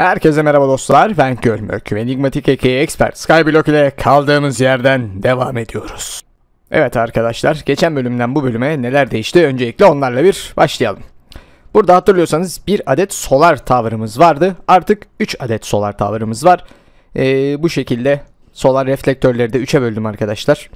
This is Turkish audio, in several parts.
Herkese merhaba dostlar, ben Gölmök ve Enigmatik EK Expert Skyblock ile kaldığımız yerden devam ediyoruz. Evet arkadaşlar, geçen bölümden bu bölüme neler değişti öncelikle onlarla bir başlayalım. Burada hatırlıyorsanız bir adet solar tavrımız vardı, artık 3 adet solar tavrımız var. Ee, bu şekilde solar reflektörleri de 3'e böldüm arkadaşlar.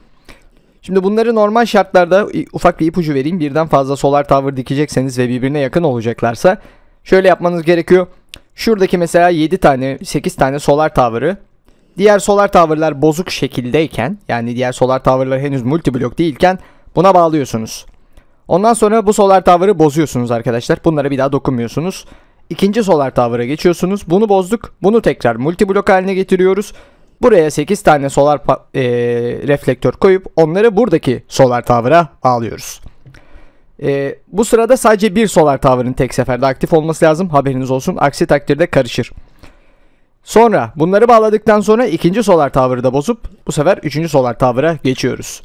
Şimdi bunları normal şartlarda ufak bir ipucu vereyim. Birden fazla solar tavır dikecekseniz ve birbirine yakın olacaklarsa şöyle yapmanız gerekiyor. Şuradaki mesela 7 tane 8 tane solar tower'ı diğer solar tower'lar bozuk şekildeyken yani diğer solar tower'lar henüz multiblok değilken buna bağlıyorsunuz. Ondan sonra bu solar tower'ı bozuyorsunuz arkadaşlar. Bunlara bir daha dokunmuyorsunuz. İkinci solar tower'a geçiyorsunuz. Bunu bozduk. Bunu tekrar multiblok haline getiriyoruz. Buraya 8 tane solar e, reflektör koyup onları buradaki solar tower'a bağlıyoruz. E, bu sırada sadece bir solar tower'ın tek seferde aktif olması lazım. Haberiniz olsun. Aksi takdirde karışır. Sonra bunları bağladıktan sonra ikinci solar tower'ı da bozup bu sefer üçüncü solar tower'a geçiyoruz.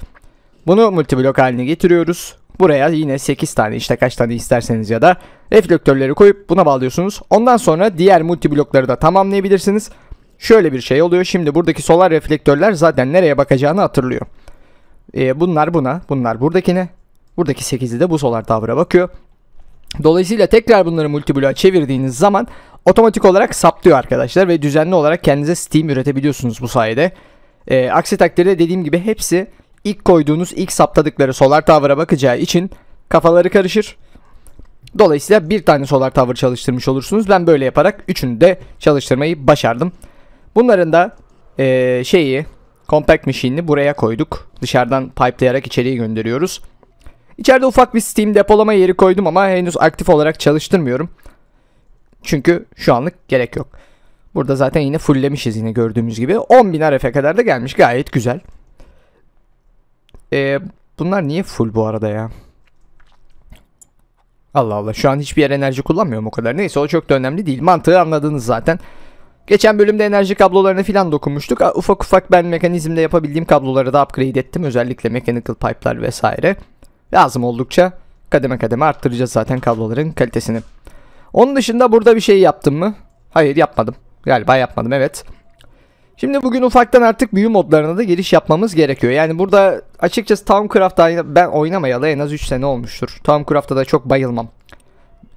Bunu multiblok haline getiriyoruz. Buraya yine 8 tane işte kaç tane isterseniz ya da reflektörleri koyup buna bağlıyorsunuz. Ondan sonra diğer multiblokları da tamamlayabilirsiniz. Şöyle bir şey oluyor. Şimdi buradaki solar reflektörler zaten nereye bakacağını hatırlıyor. Ee, bunlar buna, bunlar buradakine, Buradaki 8'i de bu solar tavra bakıyor. Dolayısıyla tekrar bunları multibloğa çevirdiğiniz zaman otomatik olarak saplıyor arkadaşlar ve düzenli olarak kendinize Steam üretebiliyorsunuz bu sayede. E, aksi takdirde dediğim gibi hepsi ilk koyduğunuz ilk saptadıkları solar tavra bakacağı için kafaları karışır. Dolayısıyla bir tane solar tavır çalıştırmış olursunuz. Ben böyle yaparak üçünü de çalıştırmayı başardım. Bunların da e, şeyi compact machine'i buraya koyduk. Dışarıdan pipelayarak içeriye gönderiyoruz. İçeride ufak bir Steam depolama yeri koydum ama henüz aktif olarak çalıştırmıyorum. Çünkü şu anlık gerek yok. Burada zaten yine fulllemişiz yine gördüğümüz gibi. 10.000 RF'e kadar da gelmiş gayet güzel. Ee, bunlar niye full bu arada ya? Allah Allah şu an hiçbir yer enerji kullanmıyorum o kadar. Neyse o çok da önemli değil. Mantığı anladınız zaten. Geçen bölümde enerji kablolarına filan dokunmuştuk. Ufak ufak ben mekanizmde yapabildiğim kabloları da upgrade ettim. Özellikle mechanical pipe'lar vesaire. Lazım oldukça kademe kademe arttıracağız zaten kabloların kalitesini. Onun dışında burada bir şey yaptım mı? Hayır yapmadım. Galiba yapmadım evet. Şimdi bugün ufaktan artık büyü modlarına da giriş yapmamız gerekiyor. Yani burada açıkçası Towncraft'ta ben oynamayalı en az 3 sene olmuştur. Towncraft'ta da çok bayılmam.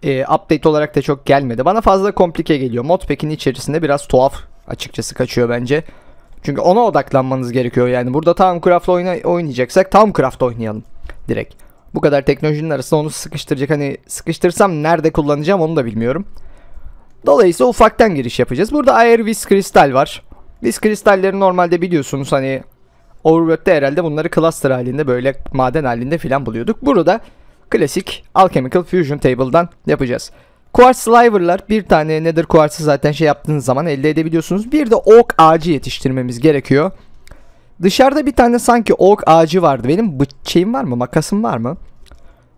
Ee, update olarak da çok gelmedi. Bana fazla komplike geliyor. Mod Modpack'in içerisinde biraz tuhaf açıkçası kaçıyor bence. Çünkü ona odaklanmanız gerekiyor yani. Burada Towncraft oynayacaksak Towncraft oynayalım direkt. Bu kadar teknolojinin arasında onu sıkıştıracak hani sıkıştırsam nerede kullanacağım onu da bilmiyorum. Dolayısıyla ufaktan giriş yapacağız. Burada Airvis kristal var. Vis kristalleri normalde biliyorsunuz hani Overworld'de herhalde bunları cluster halinde böyle maden halinde filan buluyorduk. Burada klasik Alchemical Fusion Table'dan yapacağız. Quartz Sliver'lar bir tane Nether Quartz'ı zaten şey yaptığınız zaman elde edebiliyorsunuz. Bir de Oak ağacı yetiştirmemiz gerekiyor. Dışarıda bir tane sanki ok ağacı vardı. Benim bıçağım var mı? Makasım var mı?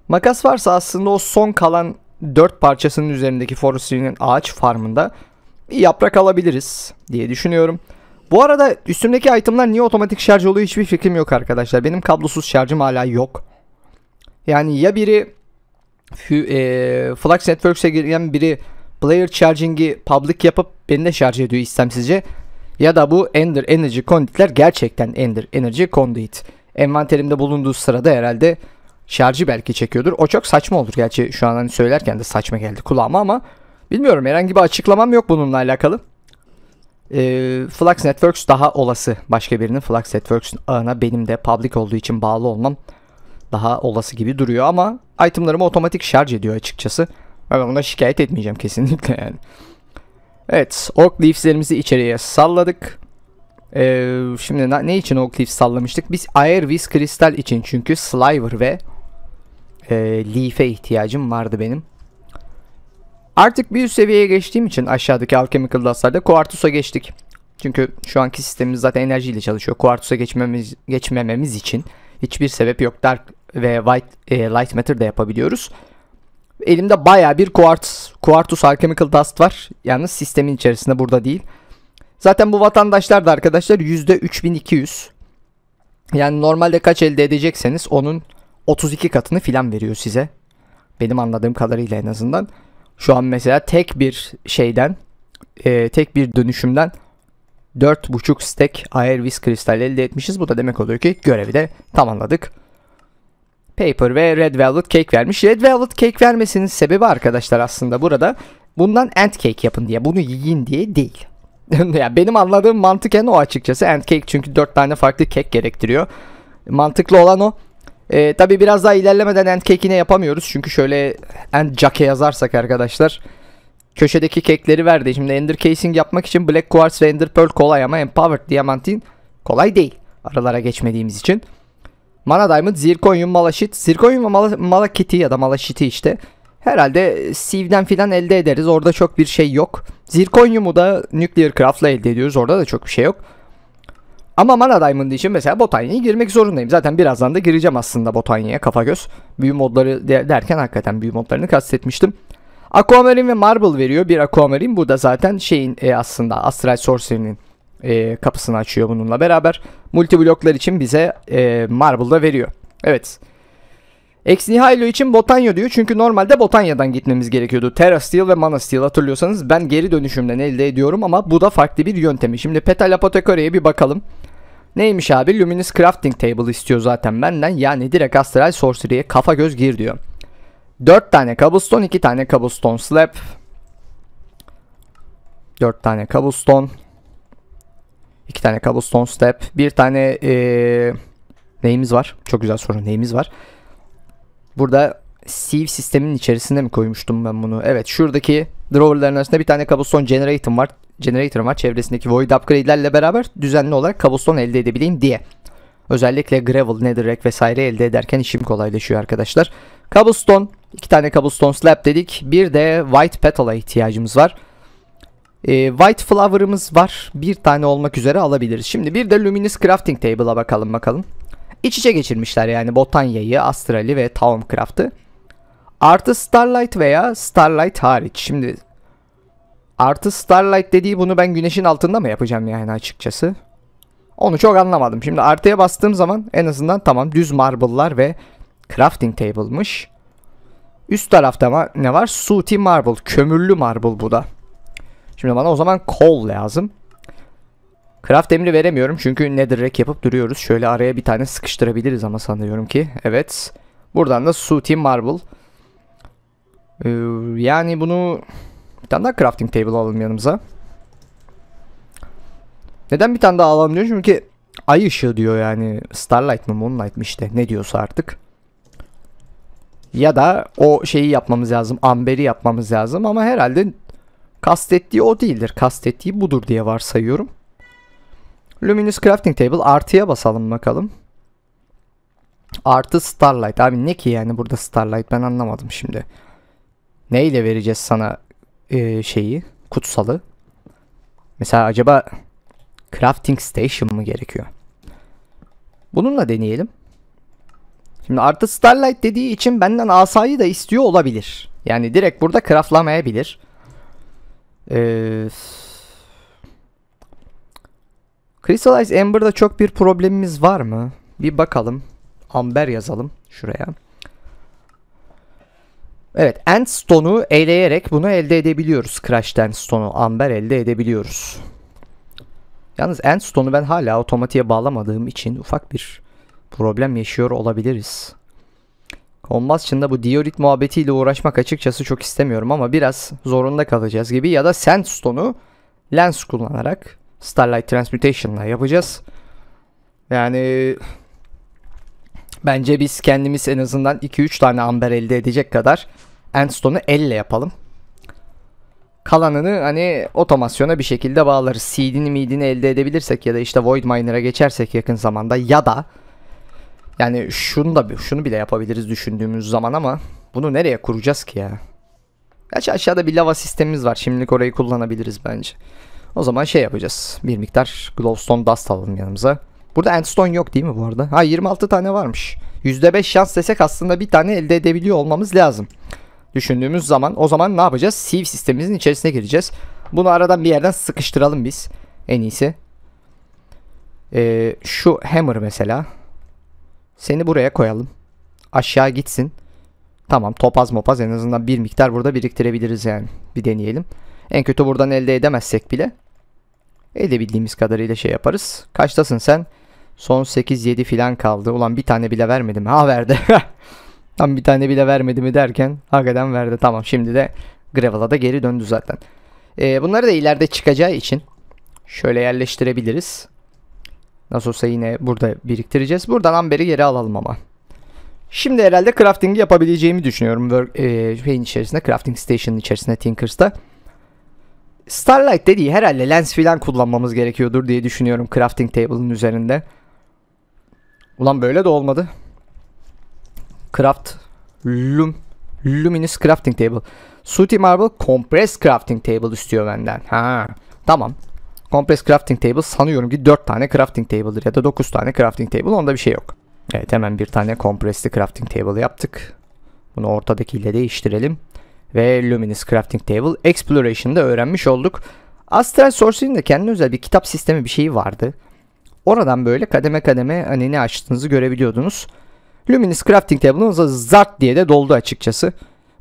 Makas varsa aslında o son kalan dört parçasının üzerindeki Forestry'nin ağaç farmında bir yaprak alabiliriz diye düşünüyorum. Bu arada üstümdeki itemler niye otomatik şarj oluyor hiçbir fikrim yok arkadaşlar. Benim kablosuz şarjım hala yok. Yani ya biri e, Flux Networks'e giren biri player charging'i public yapıp beni de şarj ediyor istemsizce ya da bu Ender Energy Conduit'ler gerçekten Ender Energy Conduit. Envanterimde bulunduğu sırada herhalde şarjı belki çekiyordur. O çok saçma olur gerçi şu an hani söylerken de saçma geldi kulağıma ama bilmiyorum herhangi bir açıklamam yok bununla alakalı. E, Flux Networks daha olası başka birinin Flux Networks'ün ağına benim de public olduğu için bağlı olmam daha olası gibi duruyor ama itemlarımı otomatik şarj ediyor açıkçası. Ben buna şikayet etmeyeceğim kesinlikle yani. Evet, Oak Leafs'lerimizi içeriye salladık. Ee, şimdi ne için Oak Leafs sallamıştık? Biz Airwiz Kristal için çünkü Sliver ve e, Leaf'e ihtiyacım vardı benim. Artık bir üst seviyeye geçtiğim için aşağıdaki Alchemical Glass'larda Quartus'a geçtik. Çünkü şu anki sistemimiz zaten enerjiyle çalışıyor. Quartus'a geçmemiz, geçmememiz için hiçbir sebep yok. Dark ve White, e, Light Matter de yapabiliyoruz. Elimde baya bir Quartz, Quartus Alchemical Dust var. Yalnız sistemin içerisinde burada değil. Zaten bu vatandaşlar da arkadaşlar %3200. Yani normalde kaç elde edecekseniz onun 32 katını filan veriyor size. Benim anladığım kadarıyla en azından. Şu an mesela tek bir şeyden, e, tek bir dönüşümden 4.5 stack Airvis kristal elde etmişiz. Bu da demek oluyor ki görevi de tamamladık. Paper ve Red Velvet Cake vermiş. Red Velvet Cake vermesinin sebebi arkadaşlar aslında burada bundan end cake yapın diye. Bunu yiyin diye değil. yani benim anladığım mantık en o açıkçası end cake çünkü 4 tane farklı kek gerektiriyor. Mantıklı olan o. Ee, tabii biraz daha ilerlemeden end cake'ine yapamıyoruz. Çünkü şöyle end cake yazarsak arkadaşlar köşedeki kekleri verdi. Şimdi Ender Casing yapmak için Black Quartz ve Ender Pearl kolay ama Empowered diamantin kolay değil. Aralara geçmediğimiz için. Mana Diamond, Zirkonyum, malachit, Zirkonyum ve Mal Malakit'i ya da malachiti işte. Herhalde Siv'den filan elde ederiz. Orada çok bir şey yok. Zirkonyum'u da Nuclear Craft'la elde ediyoruz. Orada da çok bir şey yok. Ama Mana Diamond için mesela Botanya'ya girmek zorundayım. Zaten birazdan da gireceğim aslında Botanya'ya kafa göz. Büyü modları derken hakikaten büyü modlarını kastetmiştim. Aquamarine ve Marble veriyor. Bir Aquamarine bu da zaten şeyin e, aslında Astral Sorcery'nin e, kapısını açıyor bununla beraber. Multi bloklar için bize e, Marble'da veriyor. Evet. Ex Nihilo için Botanya diyor çünkü normalde Botanya'dan gitmemiz gerekiyordu. Terra Steel ve Mana Steel hatırlıyorsanız ben geri dönüşümden elde ediyorum ama bu da farklı bir yöntemi. Şimdi Petal Apotekore'ye bir bakalım. Neymiş abi? Luminous Crafting Table istiyor zaten benden. Yani direkt Astral Sorcery'e kafa göz gir diyor. 4 tane cobblestone, 2 tane cobblestone slab. 4 tane cobblestone. İki tane cobblestone step. Bir tane ee, neyimiz var? Çok güzel soru. Neyimiz var? Burada sieve sistemin içerisinde mi koymuştum ben bunu? Evet şuradaki drawer'ların arasında bir tane cobblestone generator var. Generator var. Çevresindeki void upgrade'lerle beraber düzenli olarak cobblestone elde edebileyim diye. Özellikle gravel, netherrack vesaire elde ederken işim kolaylaşıyor arkadaşlar. Cobblestone, iki tane cobblestone slab dedik. Bir de white petal'a ihtiyacımız var. E, white flower'ımız var. Bir tane olmak üzere alabiliriz. Şimdi bir de Luminous Crafting Table'a bakalım bakalım. İç içe geçirmişler yani Botanya'yı, Astral'i ve Taumcraft'ı. Artı Starlight veya Starlight hariç. Şimdi artı Starlight dediği bunu ben güneşin altında mı yapacağım yani açıkçası? Onu çok anlamadım. Şimdi artıya bastığım zaman en azından tamam düz marble'lar ve crafting table'mış. Üst tarafta ne var? Sooty marble, kömürlü marble bu da. Şimdi bana o zaman kol lazım. Craft emri veremiyorum çünkü netherrack yapıp duruyoruz. Şöyle araya bir tane sıkıştırabiliriz ama sanıyorum ki. Evet. Buradan da Sooty Marble. Ee, yani bunu bir tane daha crafting table alalım yanımıza. Neden bir tane daha alalım diyor? Çünkü ay ışığı diyor yani. Starlight mı Moonlight mı işte ne diyorsa artık. Ya da o şeyi yapmamız lazım. Amberi yapmamız lazım ama herhalde Kastettiği o değildir. Kastettiği budur diye varsayıyorum. Luminous Crafting Table artıya basalım bakalım. Artı Starlight. Abi ne ki yani burada Starlight ben anlamadım şimdi. Ne ile vereceğiz sana e, şeyi kutsalı? Mesela acaba Crafting Station mı gerekiyor? Bununla deneyelim. Şimdi artı Starlight dediği için benden asayı da istiyor olabilir. Yani direkt burada craftlamayabilir. Ee, Crystallize Amber'da çok bir problemimiz var mı? Bir bakalım. Amber yazalım şuraya. Evet, End Stone'u eleyerek bunu elde edebiliyoruz. Crash Stone'u Amber elde edebiliyoruz. Yalnız End Stone'u ben hala otomatiğe bağlamadığım için ufak bir problem yaşıyor olabiliriz. Combustion'da bu diorit muhabbetiyle uğraşmak açıkçası çok istemiyorum ama biraz zorunda kalacağız gibi ya da sandstone'u lens kullanarak Starlight Transmutation'la yapacağız. Yani bence biz kendimiz en azından 2-3 tane amber elde edecek kadar endstone'u elle yapalım. Kalanını hani otomasyona bir şekilde bağlarız. Seed'ini midini elde edebilirsek ya da işte Void Miner'a geçersek yakın zamanda ya da yani şunu da şunu bile yapabiliriz düşündüğümüz zaman ama bunu nereye kuracağız ki ya? Gerçi aşağıda bir lava sistemimiz var. Şimdilik orayı kullanabiliriz bence. O zaman şey yapacağız. Bir miktar glowstone dust alalım yanımıza. Burada endstone yok değil mi bu arada? Ha 26 tane varmış. %5 şans desek aslında bir tane elde edebiliyor olmamız lazım. Düşündüğümüz zaman o zaman ne yapacağız? Sieve sistemimizin içerisine gireceğiz. Bunu aradan bir yerden sıkıştıralım biz. En iyisi. Ee, şu hammer mesela. Seni buraya koyalım. Aşağı gitsin. Tamam topaz mopaz en azından bir miktar burada biriktirebiliriz yani. Bir deneyelim. En kötü buradan elde edemezsek bile edebildiğimiz kadarıyla şey yaparız. Kaçtasın sen? Son 8-7 filan kaldı. Ulan bir tane bile vermedi mi? Ha verdi. Tam bir tane bile vermedi mi derken hakikaten verdi. Tamam şimdi de Gravel'a da geri döndü zaten. Ee, bunları da ileride çıkacağı için şöyle yerleştirebiliriz. Nasıl olsa yine burada biriktireceğiz. Buradan amberi geri alalım ama. Şimdi herhalde crafting yapabileceğimi düşünüyorum. Work, e, şeyin içerisinde, crafting station içerisinde Tinkers'ta. Starlight dediği herhalde lens filan kullanmamız gerekiyordur diye düşünüyorum crafting table'ın üzerinde. Ulan böyle de olmadı. Craft lum luminous crafting table. Sooty marble compressed crafting table istiyor benden. Ha. Tamam. Compress Crafting Table sanıyorum ki 4 tane crafting table'dır ya da 9 tane crafting table onda bir şey yok. Evet hemen bir tane Compressed crafting table yaptık. Bunu ortadakiyle değiştirelim. Ve Luminous Crafting Table Exploration'da öğrenmiş olduk. Astral Sorcery'nin de kendine özel bir kitap sistemi bir şeyi vardı. Oradan böyle kademe kademe hani ne açtığınızı görebiliyordunuz. Luminous Crafting Table'ın zart diye de doldu açıkçası.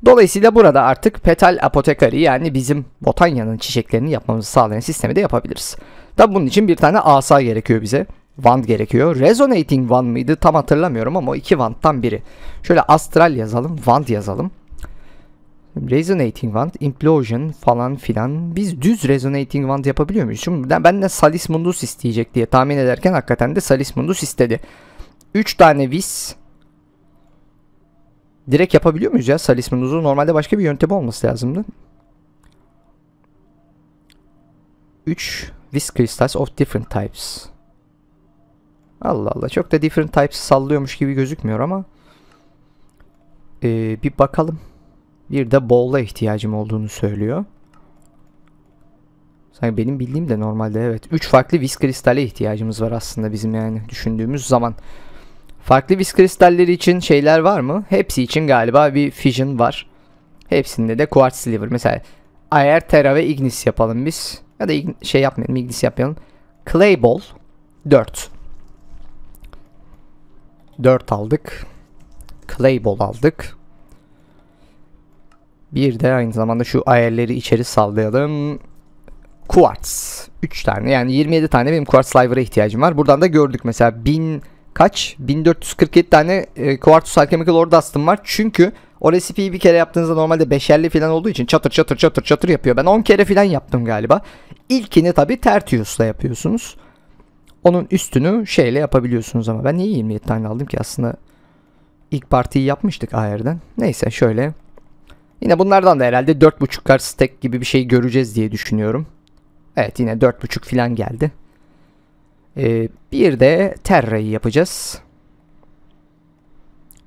Dolayısıyla burada artık petal apotekari yani bizim botanyanın çiçeklerini yapmamızı sağlayan sistemi de yapabiliriz. Tabi bunun için bir tane asa gerekiyor bize. Wand gerekiyor. Resonating Wand mıydı tam hatırlamıyorum ama iki wandtan biri. Şöyle astral yazalım, Wand yazalım. Resonating Wand, Implosion falan filan. Biz düz Resonating Wand yapabiliyor muyuz? Şimdi ben de Salis Mundus isteyecek diye tahmin ederken hakikaten de Salis Mundus istedi. 3 tane Vis, Direkt yapabiliyor muyuz ya Salismanuzu? Normalde başka bir yöntem olması lazımdı. 3 Whisk Crystals of Different Types. Allah Allah çok da Different Types sallıyormuş gibi gözükmüyor ama. Ee, bir bakalım. Bir de Ball'a ihtiyacım olduğunu söylüyor. Sanki benim bildiğim de normalde evet. 3 farklı Whisk Kristal'e ihtiyacımız var aslında bizim yani düşündüğümüz zaman. Farklı vis kristalleri için şeyler var mı? Hepsi için galiba bir fission var. Hepsinde de quartz silver. Mesela Ayer, Terra ve Ignis yapalım biz. Ya da şey yapmayalım, Ignis yapmayalım. Clay Ball 4. 4 aldık. Clay Ball aldık. Bir de aynı zamanda şu ayarları içeri sallayalım. Quartz. 3 tane yani 27 tane benim Quartz Liver'a ihtiyacım var. Buradan da gördük mesela 1000 kaç? 1447 tane e, Quartus Alchemical Ordast'ım var. Çünkü o resipiyi bir kere yaptığınızda normalde beşerli falan olduğu için çatır çatır çatır çatır yapıyor. Ben 10 kere falan yaptım galiba. İlkini tabi Tertius'la yapıyorsunuz. Onun üstünü şeyle yapabiliyorsunuz ama ben niye 27 tane aldım ki aslında ilk partiyi yapmıştık AR'den. Neyse şöyle. Yine bunlardan da herhalde 4.5'lar stack gibi bir şey göreceğiz diye düşünüyorum. Evet yine 4.5 falan geldi. Ee, bir de Terra'yı yapacağız.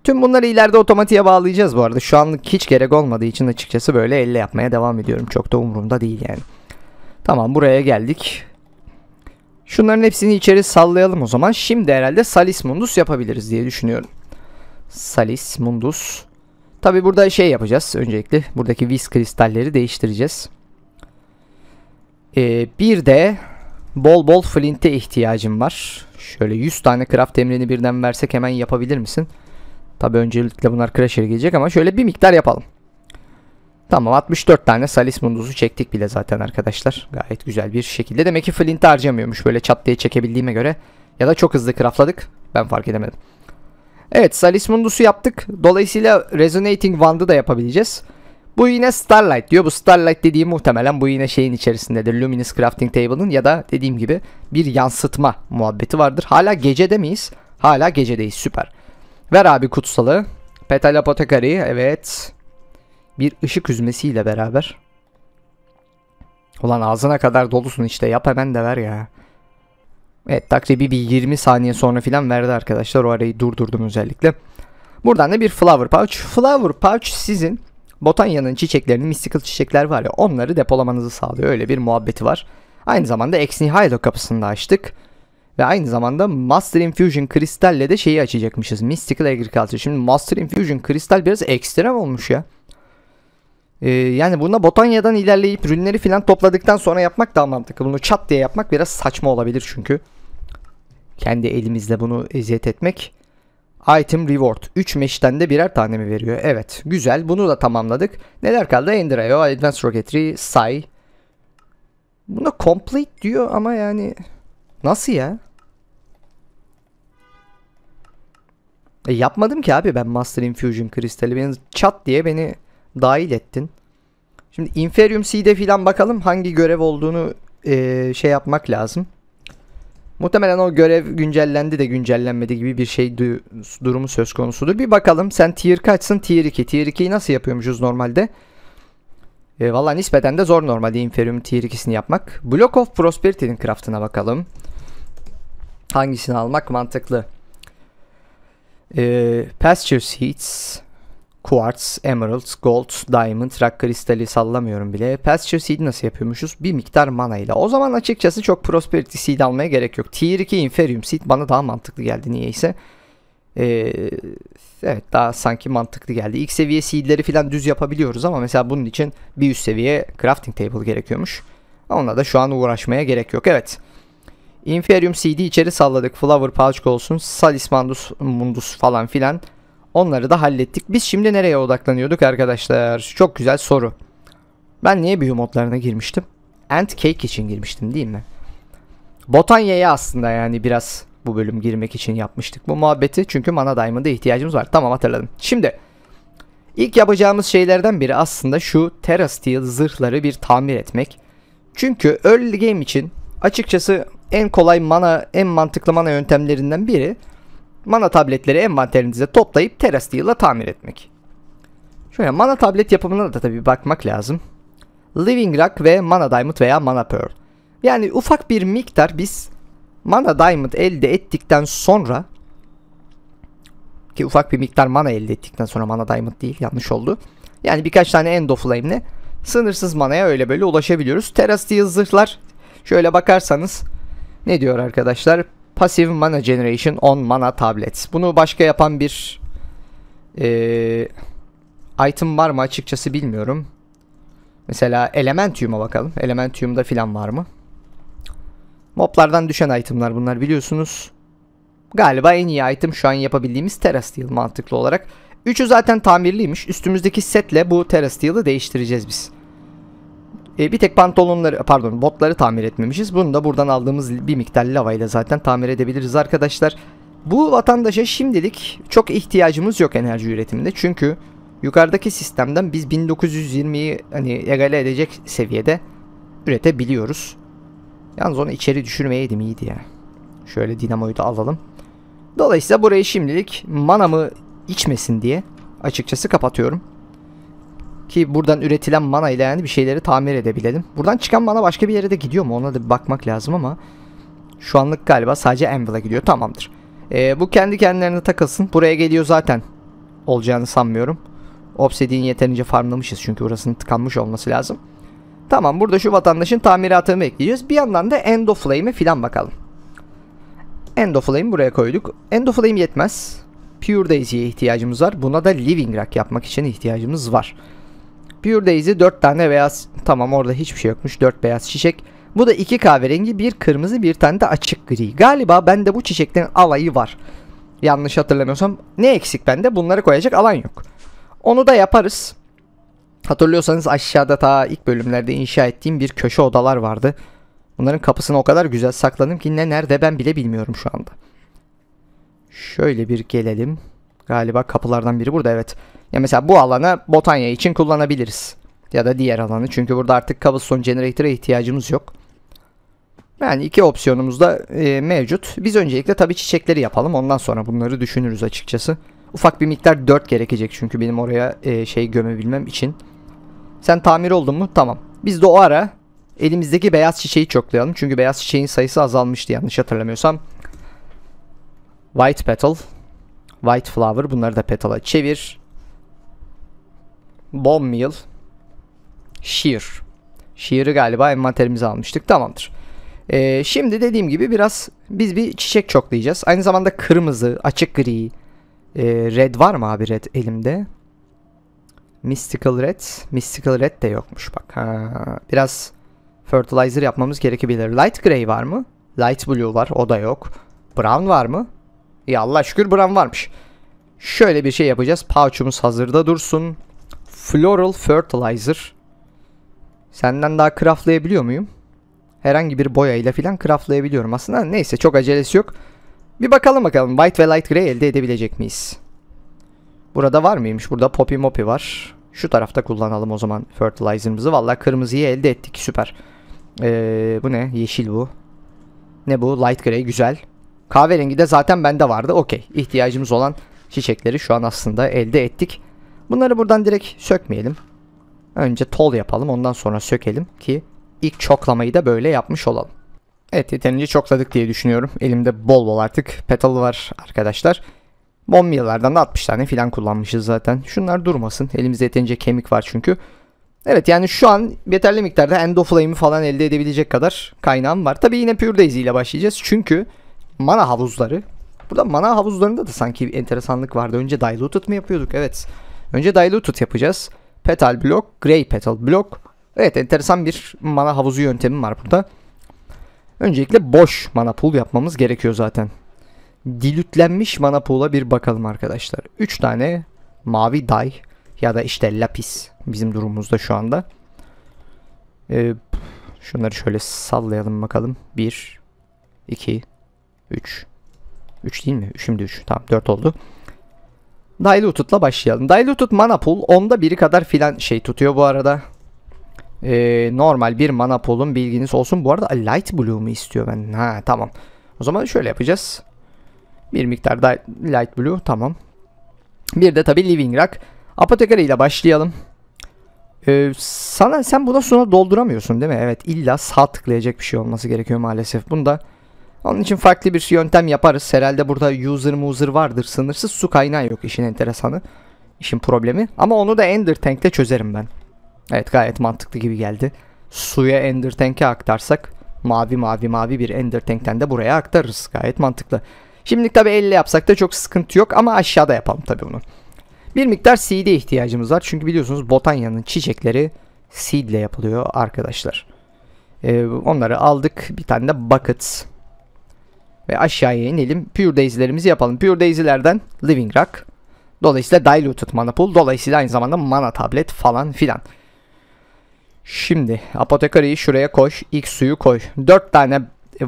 Tüm bunları ileride otomatiğe bağlayacağız bu arada. Şu anlık hiç gerek olmadığı için açıkçası böyle elle yapmaya devam ediyorum. Çok da umurumda değil yani. Tamam buraya geldik. Şunların hepsini içeri sallayalım o zaman. Şimdi herhalde Salis Mundus yapabiliriz diye düşünüyorum. Salis Mundus. Tabi burada şey yapacağız. Öncelikle buradaki vis kristalleri değiştireceğiz. Ee, bir de Bol bol flint'e ihtiyacım var. Şöyle 100 tane craft emrini birden versek hemen yapabilir misin? Tabi öncelikle bunlar crasher'e gelecek ama şöyle bir miktar yapalım. Tamam 64 tane salismunduzu çektik bile zaten arkadaşlar. Gayet güzel bir şekilde. Demek ki flint harcamıyormuş böyle çat diye çekebildiğime göre. Ya da çok hızlı craftladık. Ben fark edemedim. Evet salismundusu yaptık. Dolayısıyla resonating wand'ı da yapabileceğiz. Bu yine Starlight diyor. Bu Starlight dediği muhtemelen bu yine şeyin içerisindedir. Luminous Crafting Table'ın ya da dediğim gibi bir yansıtma muhabbeti vardır. Hala gece demeyiz. Hala gecedeyiz. Süper. Ver abi kutsalı. Petal Apotekari. Evet. Bir ışık üzmesiyle beraber. Ulan ağzına kadar dolusun işte. Yap hemen de ver ya. Evet takribi bir 20 saniye sonra filan verdi arkadaşlar. O arayı durdurdum özellikle. Buradan da bir flower pouch. Flower pouch sizin Botanyanın çiçeklerinin mystical çiçekler var ya onları depolamanızı sağlıyor. Öyle bir muhabbeti var. Aynı zamanda Ex Nihilo kapısını da açtık. Ve aynı zamanda Master Infusion kristalle de şeyi açacakmışız. Mystical Agriculture. Şimdi Master Infusion kristal biraz ekstrem olmuş ya. Ee, yani buna Botanya'dan ilerleyip ürünleri filan topladıktan sonra yapmak daha mantıklı. Bunu çat diye yapmak biraz saçma olabilir çünkü. Kendi elimizle bunu eziyet etmek Item Reward. 3 meşten de birer tane mi veriyor? Evet. Güzel. Bunu da tamamladık. Neler kaldı? Ender Advanced Rocketry, Sai. Buna complete diyor ama yani... Nasıl ya? E yapmadım ki abi ben Master Infusion kristali. Beni çat diye beni dahil ettin. Şimdi Inferium Seed'e filan bakalım hangi görev olduğunu e, şey yapmak lazım. Muhtemelen o görev güncellendi de güncellenmedi gibi bir şey du durumu söz konusudur. Bir bakalım sen tier kaçsın tier 2. Tier 2'yi nasıl yapıyormuşuz normalde? E, Valla nispeten de zor normalde Inferium tier 2'sini yapmak. Block of Prosperity'nin craftına bakalım. Hangisini almak mantıklı? E, Pasture Seeds. Quartz, Emerald, Gold, Diamond, Rak kristali sallamıyorum bile. Pasture Seed nasıl yapıyormuşuz? Bir miktar mana ile. O zaman açıkçası çok Prosperity Seed almaya gerek yok. Tier 2 Inferium Seed bana daha mantıklı geldi niyeyse. Ee, evet daha sanki mantıklı geldi. İlk seviye seedleri falan düz yapabiliyoruz ama mesela bunun için bir üst seviye crafting table gerekiyormuş. Onunla da şu an uğraşmaya gerek yok. Evet. Inferium CD içeri salladık. Flower Pouch olsun. Salis Mandus, Mundus falan filan. Onları da hallettik. Biz şimdi nereye odaklanıyorduk arkadaşlar? Çok güzel soru. Ben niye büyü modlarına girmiştim? And Cake için girmiştim değil mi? Botanya'ya aslında yani biraz bu bölüm girmek için yapmıştık bu muhabbeti. Çünkü mana diamond'a ihtiyacımız var. Tamam hatırladım. Şimdi ilk yapacağımız şeylerden biri aslında şu Terra Steel zırhları bir tamir etmek. Çünkü early game için açıkçası en kolay mana, en mantıklı mana yöntemlerinden biri mana tabletleri envanterinize toplayıp Terasteel tamir etmek. Şöyle mana tablet yapımına da tabi bakmak lazım. Living Rock ve Mana Diamond veya Mana Pearl. Yani ufak bir miktar biz Mana Diamond elde ettikten sonra ki ufak bir miktar mana elde ettikten sonra Mana Diamond değil yanlış oldu. Yani birkaç tane End of Flame'le sınırsız manaya öyle böyle ulaşabiliyoruz. Terasteel zırhlar şöyle bakarsanız ne diyor arkadaşlar? Passive Mana Generation on Mana Tablets. Bunu başka yapan bir e, item var mı açıkçası bilmiyorum. Mesela Elementium'a bakalım. Elementium'da filan var mı? Moblardan düşen itemlar bunlar biliyorsunuz. Galiba en iyi item şu an yapabildiğimiz Terra mantıklı olarak. Üçü zaten tamirliymiş. Üstümüzdeki setle bu Terra değiştireceğiz biz. E, bir tek pantolonları pardon botları tamir etmemişiz. Bunu da buradan aldığımız bir miktar lavayla zaten tamir edebiliriz arkadaşlar. Bu vatandaşa şimdilik çok ihtiyacımız yok enerji üretiminde. Çünkü yukarıdaki sistemden biz 1920'yi hani egale edecek seviyede üretebiliyoruz. Yalnız onu içeri düşürmeyeydim iyiydi ya. Şöyle dinamoyu da alalım. Dolayısıyla burayı şimdilik manamı içmesin diye açıkçası kapatıyorum. Ki buradan üretilen mana ile yani bir şeyleri tamir edebilelim. Buradan çıkan mana başka bir yere de gidiyor mu? Ona da bir bakmak lazım ama şu anlık galiba sadece Anvil'a gidiyor. Tamamdır. Ee, bu kendi kendilerine takılsın. Buraya geliyor zaten. Olacağını sanmıyorum. Obsidian yeterince farmlamışız çünkü orasının tıkanmış olması lazım. Tamam burada şu vatandaşın tamiratını bekliyoruz. Bir yandan da End of Flame'e filan bakalım. End of Flame buraya koyduk. End of Flame yetmez. Pure Daisy'ye ihtiyacımız var. Buna da Living Rock yapmak için ihtiyacımız var. Pure Daisy 4 tane beyaz. Tamam orada hiçbir şey yokmuş. 4 beyaz çiçek. Bu da 2 kahverengi, bir kırmızı, bir tane de açık gri. Galiba bende bu çiçeklerin alayı var. Yanlış hatırlamıyorsam ne eksik bende? Bunları koyacak alan yok. Onu da yaparız. Hatırlıyorsanız aşağıda ta ilk bölümlerde inşa ettiğim bir köşe odalar vardı. Bunların kapısını o kadar güzel sakladım ki ne nerede ben bile bilmiyorum şu anda. Şöyle bir gelelim. Galiba kapılardan biri burada evet. Ya mesela bu alanı botanya için kullanabiliriz. Ya da diğer alanı. Çünkü burada artık cobblestone generator'a ihtiyacımız yok. Yani iki opsiyonumuz da e, mevcut. Biz öncelikle tabii çiçekleri yapalım. Ondan sonra bunları düşünürüz açıkçası. Ufak bir miktar 4 gerekecek çünkü benim oraya e, şey gömebilmem için. Sen tamir oldun mu? Tamam. Biz de o ara elimizdeki beyaz çiçeği çoklayalım. Çünkü beyaz çiçeğin sayısı azalmıştı yanlış hatırlamıyorsam. White petal, white flower bunları da petala çevir. Bone meal. Shear. Shear'ı galiba envanterimize almıştık. Tamamdır. Ee, şimdi dediğim gibi biraz biz bir çiçek çoklayacağız. Aynı zamanda kırmızı, açık gri. Ee, red var mı abi red elimde? Mystical Red. Mystical Red de yokmuş bak. Ha, biraz fertilizer yapmamız gerekebilir. Light Gray var mı? Light Blue var. O da yok. Brown var mı? Ya Allah şükür Brown varmış. Şöyle bir şey yapacağız. Pouch'umuz hazırda dursun. Floral Fertilizer. Senden daha craftlayabiliyor muyum? Herhangi bir boyayla falan craftlayabiliyorum aslında. Neyse çok acelesi yok. Bir bakalım bakalım White ve Light Gray elde edebilecek miyiz? Burada var mıymış? Burada Poppy Moppy var. Şu tarafta kullanalım o zaman Fertilizer'ımızı. Valla kırmızıyı elde ettik süper. Ee, bu ne? Yeşil bu. Ne bu? Light Gray güzel. Kahverengi de zaten bende vardı. Okey. İhtiyacımız olan çiçekleri şu an aslında elde ettik. Bunları buradan direkt sökmeyelim. Önce tol yapalım ondan sonra sökelim ki ilk çoklamayı da böyle yapmış olalım. Evet yeterince çokladık diye düşünüyorum. Elimde bol bol artık petalı var arkadaşlar. Bombiyalardan da 60 tane filan kullanmışız zaten. Şunlar durmasın. Elimizde yeterince kemik var çünkü. Evet yani şu an yeterli miktarda endoflame'i falan elde edebilecek kadar kaynağım var. Tabi yine Pure Daisy ile başlayacağız. Çünkü mana havuzları. Burada mana havuzlarında da sanki bir enteresanlık vardı. Önce diluted mı yapıyorduk? Evet. Önce diluted yapacağız. Petal block, gray petal block. Evet enteresan bir mana havuzu yöntemim var burada. Öncelikle boş mana pool yapmamız gerekiyor zaten. Dilütlenmiş mana pool'a bir bakalım arkadaşlar. 3 tane mavi day ya da işte lapis bizim durumumuzda şu anda. Ee, şunları şöyle sallayalım bakalım. 1, 2, 3. 3 değil mi? Şimdi 3. Tamam 4 oldu. Diluted'la başlayalım. Diluted mana pool onda biri kadar filan şey tutuyor bu arada. Ee, normal bir mana pool'un bilginiz olsun. Bu arada light blue mu istiyor ben? Ha tamam. O zaman şöyle yapacağız. Bir miktar da light blue tamam. Bir de tabii living rock. Apoteker ile başlayalım. Ee, sana sen buna sonra dolduramıyorsun değil mi? Evet illa sağ tıklayacak bir şey olması gerekiyor maalesef. Bunda da onun için farklı bir yöntem yaparız. Herhalde burada user muser vardır. Sınırsız su kaynağı yok işin enteresanı. İşin problemi. Ama onu da Ender tankte çözerim ben. Evet gayet mantıklı gibi geldi. Suya Ender Tank'e aktarsak mavi mavi mavi bir Ender Tank'ten de buraya aktarırız. Gayet mantıklı. Şimdilik tabi 50 yapsak da çok sıkıntı yok ama aşağıda yapalım tabi bunu. Bir miktar seed'e ihtiyacımız var. Çünkü biliyorsunuz Botanya'nın çiçekleri seed ile yapılıyor arkadaşlar. Ee, onları aldık. Bir tane de buckets ve aşağıya inelim. Pure Daisy'lerimizi yapalım. Pure Daisy'lerden Living Rock. Dolayısıyla Diluted Mana Pool. Dolayısıyla aynı zamanda Mana Tablet falan filan. Şimdi apotekariyi şuraya koş. ilk suyu koy. 4 tane e,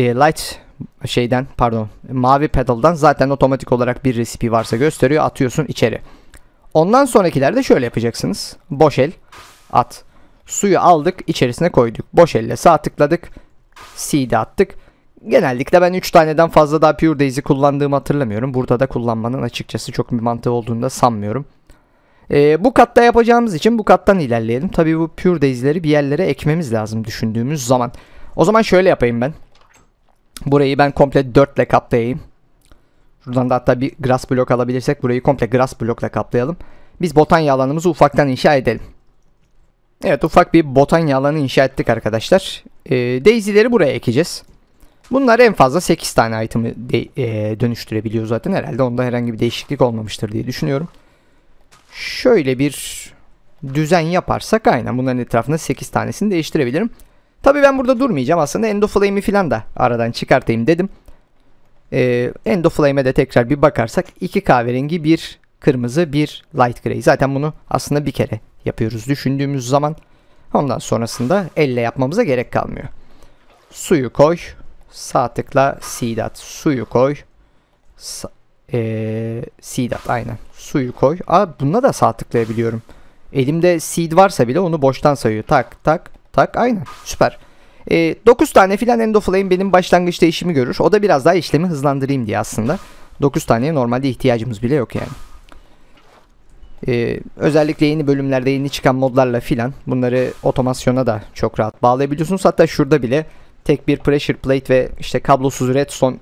e, light şeyden pardon mavi pedaldan zaten otomatik olarak bir resipi varsa gösteriyor. Atıyorsun içeri. Ondan sonrakilerde şöyle yapacaksınız. Boş el at. Suyu aldık içerisine koyduk. Boş elle sağ tıkladık. Seed'e attık genellikle ben 3 taneden fazla daha Pure Daisy kullandığımı hatırlamıyorum. Burada da kullanmanın açıkçası çok bir mantığı olduğunu da sanmıyorum. Ee, bu katta yapacağımız için bu kattan ilerleyelim. Tabii bu Pure Daisy'leri bir yerlere ekmemiz lazım düşündüğümüz zaman. O zaman şöyle yapayım ben. Burayı ben komple 4 ile kaplayayım. Şuradan da hatta bir grass blok alabilirsek burayı komple grass blokla kaplayalım. Biz botanya alanımızı ufaktan inşa edelim. Evet ufak bir botanya alanı inşa ettik arkadaşlar. Ee, Daisy'leri buraya ekeceğiz. Bunlar en fazla 8 tane item'ı e, dönüştürebiliyor zaten. Herhalde onda herhangi bir değişiklik olmamıştır diye düşünüyorum. Şöyle bir düzen yaparsak aynen bunların etrafında 8 tanesini değiştirebilirim. Tabi ben burada durmayacağım aslında Endoflame'i falan da aradan çıkartayım dedim. Ee, Endoflame'e de tekrar bir bakarsak 2 kahverengi, 1 kırmızı, 1 light gray. Zaten bunu aslında bir kere yapıyoruz düşündüğümüz zaman. Ondan sonrasında elle yapmamıza gerek kalmıyor. Suyu koy. Sağ tıkla sidat. Suyu koy. Sa ee, sidat aynen. Suyu koy. Aa bununla da sağ tıklayabiliyorum. Elimde seed varsa bile onu boştan sayıyor. Tak tak tak aynen süper. E, 9 tane filan End benim başlangıçta işimi görür. O da biraz daha işlemi hızlandırayım diye aslında. 9 taneye normalde ihtiyacımız bile yok yani. E, özellikle yeni bölümlerde yeni çıkan modlarla filan bunları otomasyona da çok rahat bağlayabiliyorsunuz. Hatta şurada bile tek bir pressure plate ve işte kablosuz redstone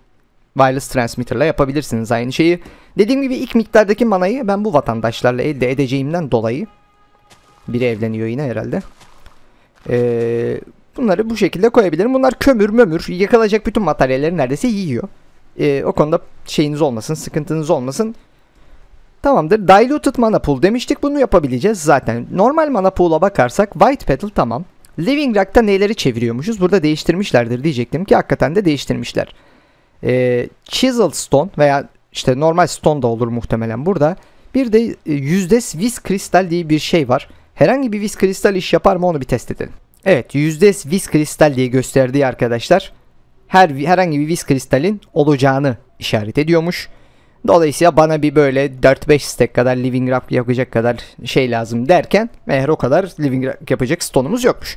wireless transmitter ile yapabilirsiniz aynı şeyi. Dediğim gibi ilk miktardaki manayı ben bu vatandaşlarla elde edeceğimden dolayı biri evleniyor yine herhalde. Ee, bunları bu şekilde koyabilirim. Bunlar kömür mömür yakılacak bütün materyalleri neredeyse yiyor. Ee, o konuda şeyiniz olmasın sıkıntınız olmasın. Tamamdır. Diluted mana pool demiştik. Bunu yapabileceğiz zaten. Normal mana pool'a bakarsak white petal tamam. Living Rock'ta neleri çeviriyormuşuz? Burada değiştirmişlerdir diyecektim ki hakikaten de değiştirmişler. Ee, chisel stone veya işte normal stone da olur muhtemelen burada. Bir de e, yüzde vis kristal diye bir şey var. Herhangi bir vis kristal iş yapar mı onu bir test edelim. Evet yüzde vis kristal diye gösterdiği arkadaşlar her herhangi bir vis kristalin olacağını işaret ediyormuş. Dolayısıyla bana bir böyle 4-5 stack kadar living rap yapacak kadar şey lazım derken meğer o kadar living rock yapacak stonumuz yokmuş.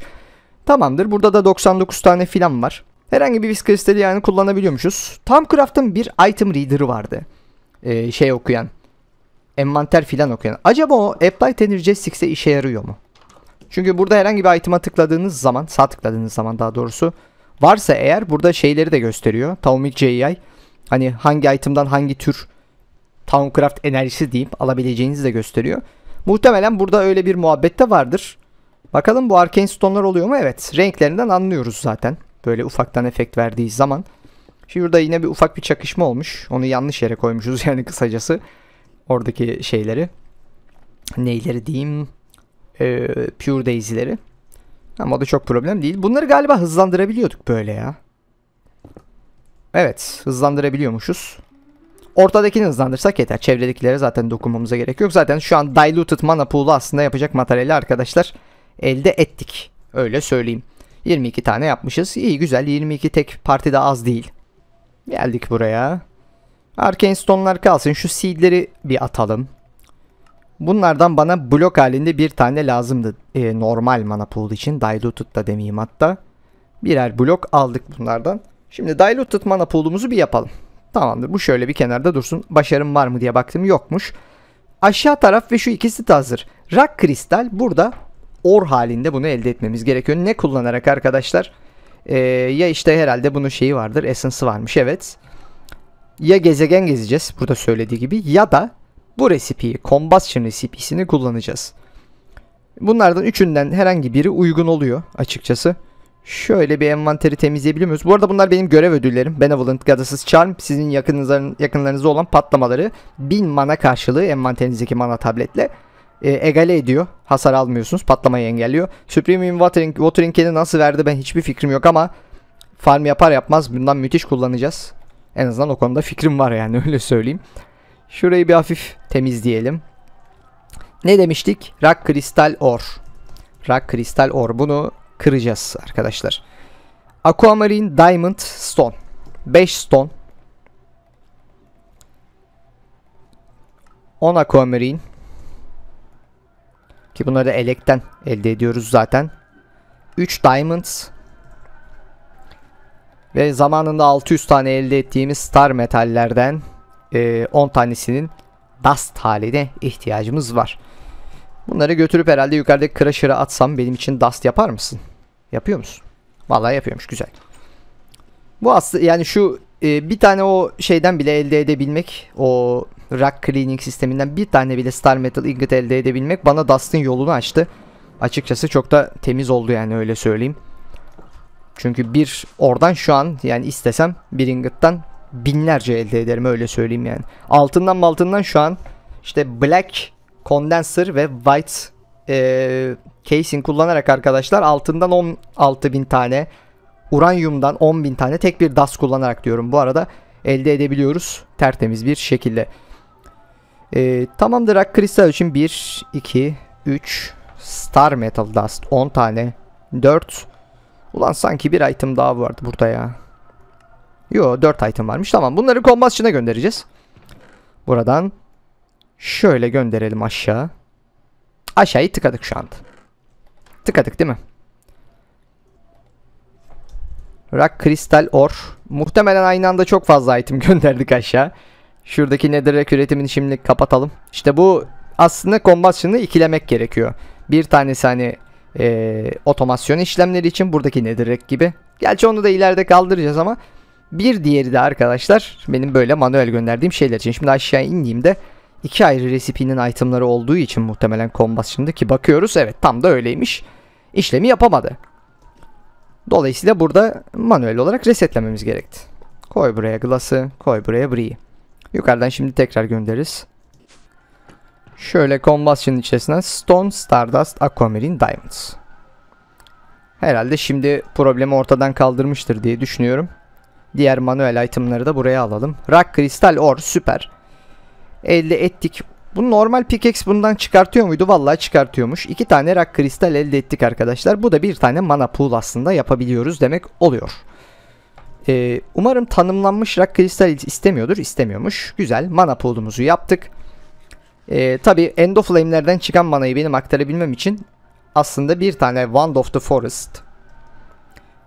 Tamamdır burada da 99 tane filan var. Herhangi bir viskristeli yani kullanabiliyormuşuz. Tam Craft'ın bir item reader'ı vardı. Ee, şey okuyan. Envanter filan okuyan. Acaba o Apply Tenure j işe yarıyor mu? Çünkü burada herhangi bir item'a tıkladığınız zaman, sağ tıkladığınız zaman daha doğrusu varsa eğer burada şeyleri de gösteriyor. Taumic JI. Hani hangi item'dan hangi tür Towncraft enerjisi deyip alabileceğinizi de gösteriyor. Muhtemelen burada öyle bir muhabbet de vardır. Bakalım bu Arcane Stone'lar oluyor mu? Evet. Renklerinden anlıyoruz zaten. Böyle ufaktan efekt verdiği zaman. Şimdi burada yine bir ufak bir çakışma olmuş. Onu yanlış yere koymuşuz yani kısacası. Oradaki şeyleri. Neyleri diyeyim. Ee, pure Daisy'leri. Ama o da çok problem değil. Bunları galiba hızlandırabiliyorduk böyle ya. Evet hızlandırabiliyormuşuz. Ortadakini hızlandırsak yeter. Çevredekilere zaten dokunmamıza gerek yok. Zaten şu an diluted mana pool'u aslında yapacak materyali arkadaşlar elde ettik. Öyle söyleyeyim. 22 tane yapmışız. İyi güzel 22 tek parti de az değil. Geldik buraya. Arcane Stone'lar kalsın. Şu seedleri bir atalım. Bunlardan bana blok halinde bir tane lazımdı. Ee, normal mana pool için. Diluted da demeyeyim hatta. Birer blok aldık bunlardan. Şimdi diluted mana pool'umuzu bir yapalım. Tamamdır bu şöyle bir kenarda dursun. Başarım var mı diye baktım yokmuş. Aşağı taraf ve şu ikisi de hazır. Rak kristal burada or halinde bunu elde etmemiz gerekiyor. Ne kullanarak arkadaşlar? Ee, ya işte herhalde bunun şeyi vardır. Essence'ı varmış evet. Ya gezegen gezeceğiz burada söylediği gibi ya da bu resipiyi, combustion resipisini kullanacağız. Bunlardan üçünden herhangi biri uygun oluyor açıkçası. Şöyle bir envanteri temizleyebiliyor muyuz? Bu arada bunlar benim görev ödüllerim. Benevolent Goddess's Charm sizin yakınınızın, yakınlarınızda olan patlamaları 1000 mana karşılığı envanterinizdeki mana tabletle e, egale ediyor. Hasar almıyorsunuz. Patlamayı engelliyor. Supreme Watering, Watering Can'i nasıl verdi ben hiçbir fikrim yok ama farm yapar yapmaz bundan müthiş kullanacağız. En azından o konuda fikrim var yani öyle söyleyeyim. Şurayı bir hafif temizleyelim. Ne demiştik? Rak Crystal or. Rak Crystal or. Bunu kıracağız arkadaşlar. Aquamarine Diamond Stone. 5 stone. 10 aquamarine. Ki bunları da elekten elde ediyoruz zaten. 3 diamonds. Ve zamanında 600 tane elde ettiğimiz star metallerden 10 e, tanesinin dust haline ihtiyacımız var. Bunları götürüp herhalde yukarıdaki crusher'a atsam benim için dust yapar mısın? Yapıyor musun? Vallahi yapıyormuş güzel. Bu aslında yani şu e, bir tane o şeyden bile elde edebilmek o rock cleaning sisteminden bir tane bile star metal ingot elde edebilmek bana Dust'ın yolunu açtı. Açıkçası çok da temiz oldu yani öyle söyleyeyim. Çünkü bir oradan şu an yani istesem bir ingot'tan binlerce elde ederim öyle söyleyeyim yani. Altından altından şu an işte black condenser ve white e, casing kullanarak arkadaşlar altından 16 bin tane uranyumdan 10 bin tane tek bir das kullanarak diyorum bu arada elde edebiliyoruz tertemiz bir şekilde. Ee, tamamdır ak kristal için 1, 2, 3 star metal dust 10 tane 4 Ulan sanki bir item daha vardı burada ya. Yo 4 item varmış. Tamam bunları kombasçına göndereceğiz. Buradan şöyle gönderelim aşağı. Aşağıyı tıkadık şu anda. Tıkadık değil mi? Rak, kristal, or. Muhtemelen aynı anda çok fazla item gönderdik aşağı. Şuradaki netherrack üretimini şimdilik kapatalım. İşte bu aslında combation'ı ikilemek gerekiyor. Bir tanesi hani e, otomasyon işlemleri için buradaki netherrack gibi. Gerçi onu da ileride kaldıracağız ama bir diğeri de arkadaşlar benim böyle manuel gönderdiğim şeyler için. Şimdi aşağı indiğimde iki ayrı resipinin itemları olduğu için muhtemelen şimdi ki bakıyoruz evet tam da öyleymiş. İşlemi yapamadı. Dolayısıyla burada manuel olarak resetlememiz gerekti. Koy buraya Glass'ı, koy buraya Bree'yi. Yukarıdan şimdi tekrar göndeririz. Şöyle Combustion içerisine Stone, Stardust, Aquamarine, Diamonds. Herhalde şimdi problemi ortadan kaldırmıştır diye düşünüyorum. Diğer manuel itemları da buraya alalım. Rock, Kristal, Or süper elde ettik. Bu normal pickaxe bundan çıkartıyor muydu? Vallahi çıkartıyormuş. İki tane rak kristal elde ettik arkadaşlar. Bu da bir tane mana pool aslında yapabiliyoruz demek oluyor. Ee, umarım tanımlanmış rak kristal istemiyordur. İstemiyormuş. Güzel. Mana pool'umuzu yaptık. Ee, tabii End of Flame'lerden çıkan manayı benim aktarabilmem için aslında bir tane Wand of the Forest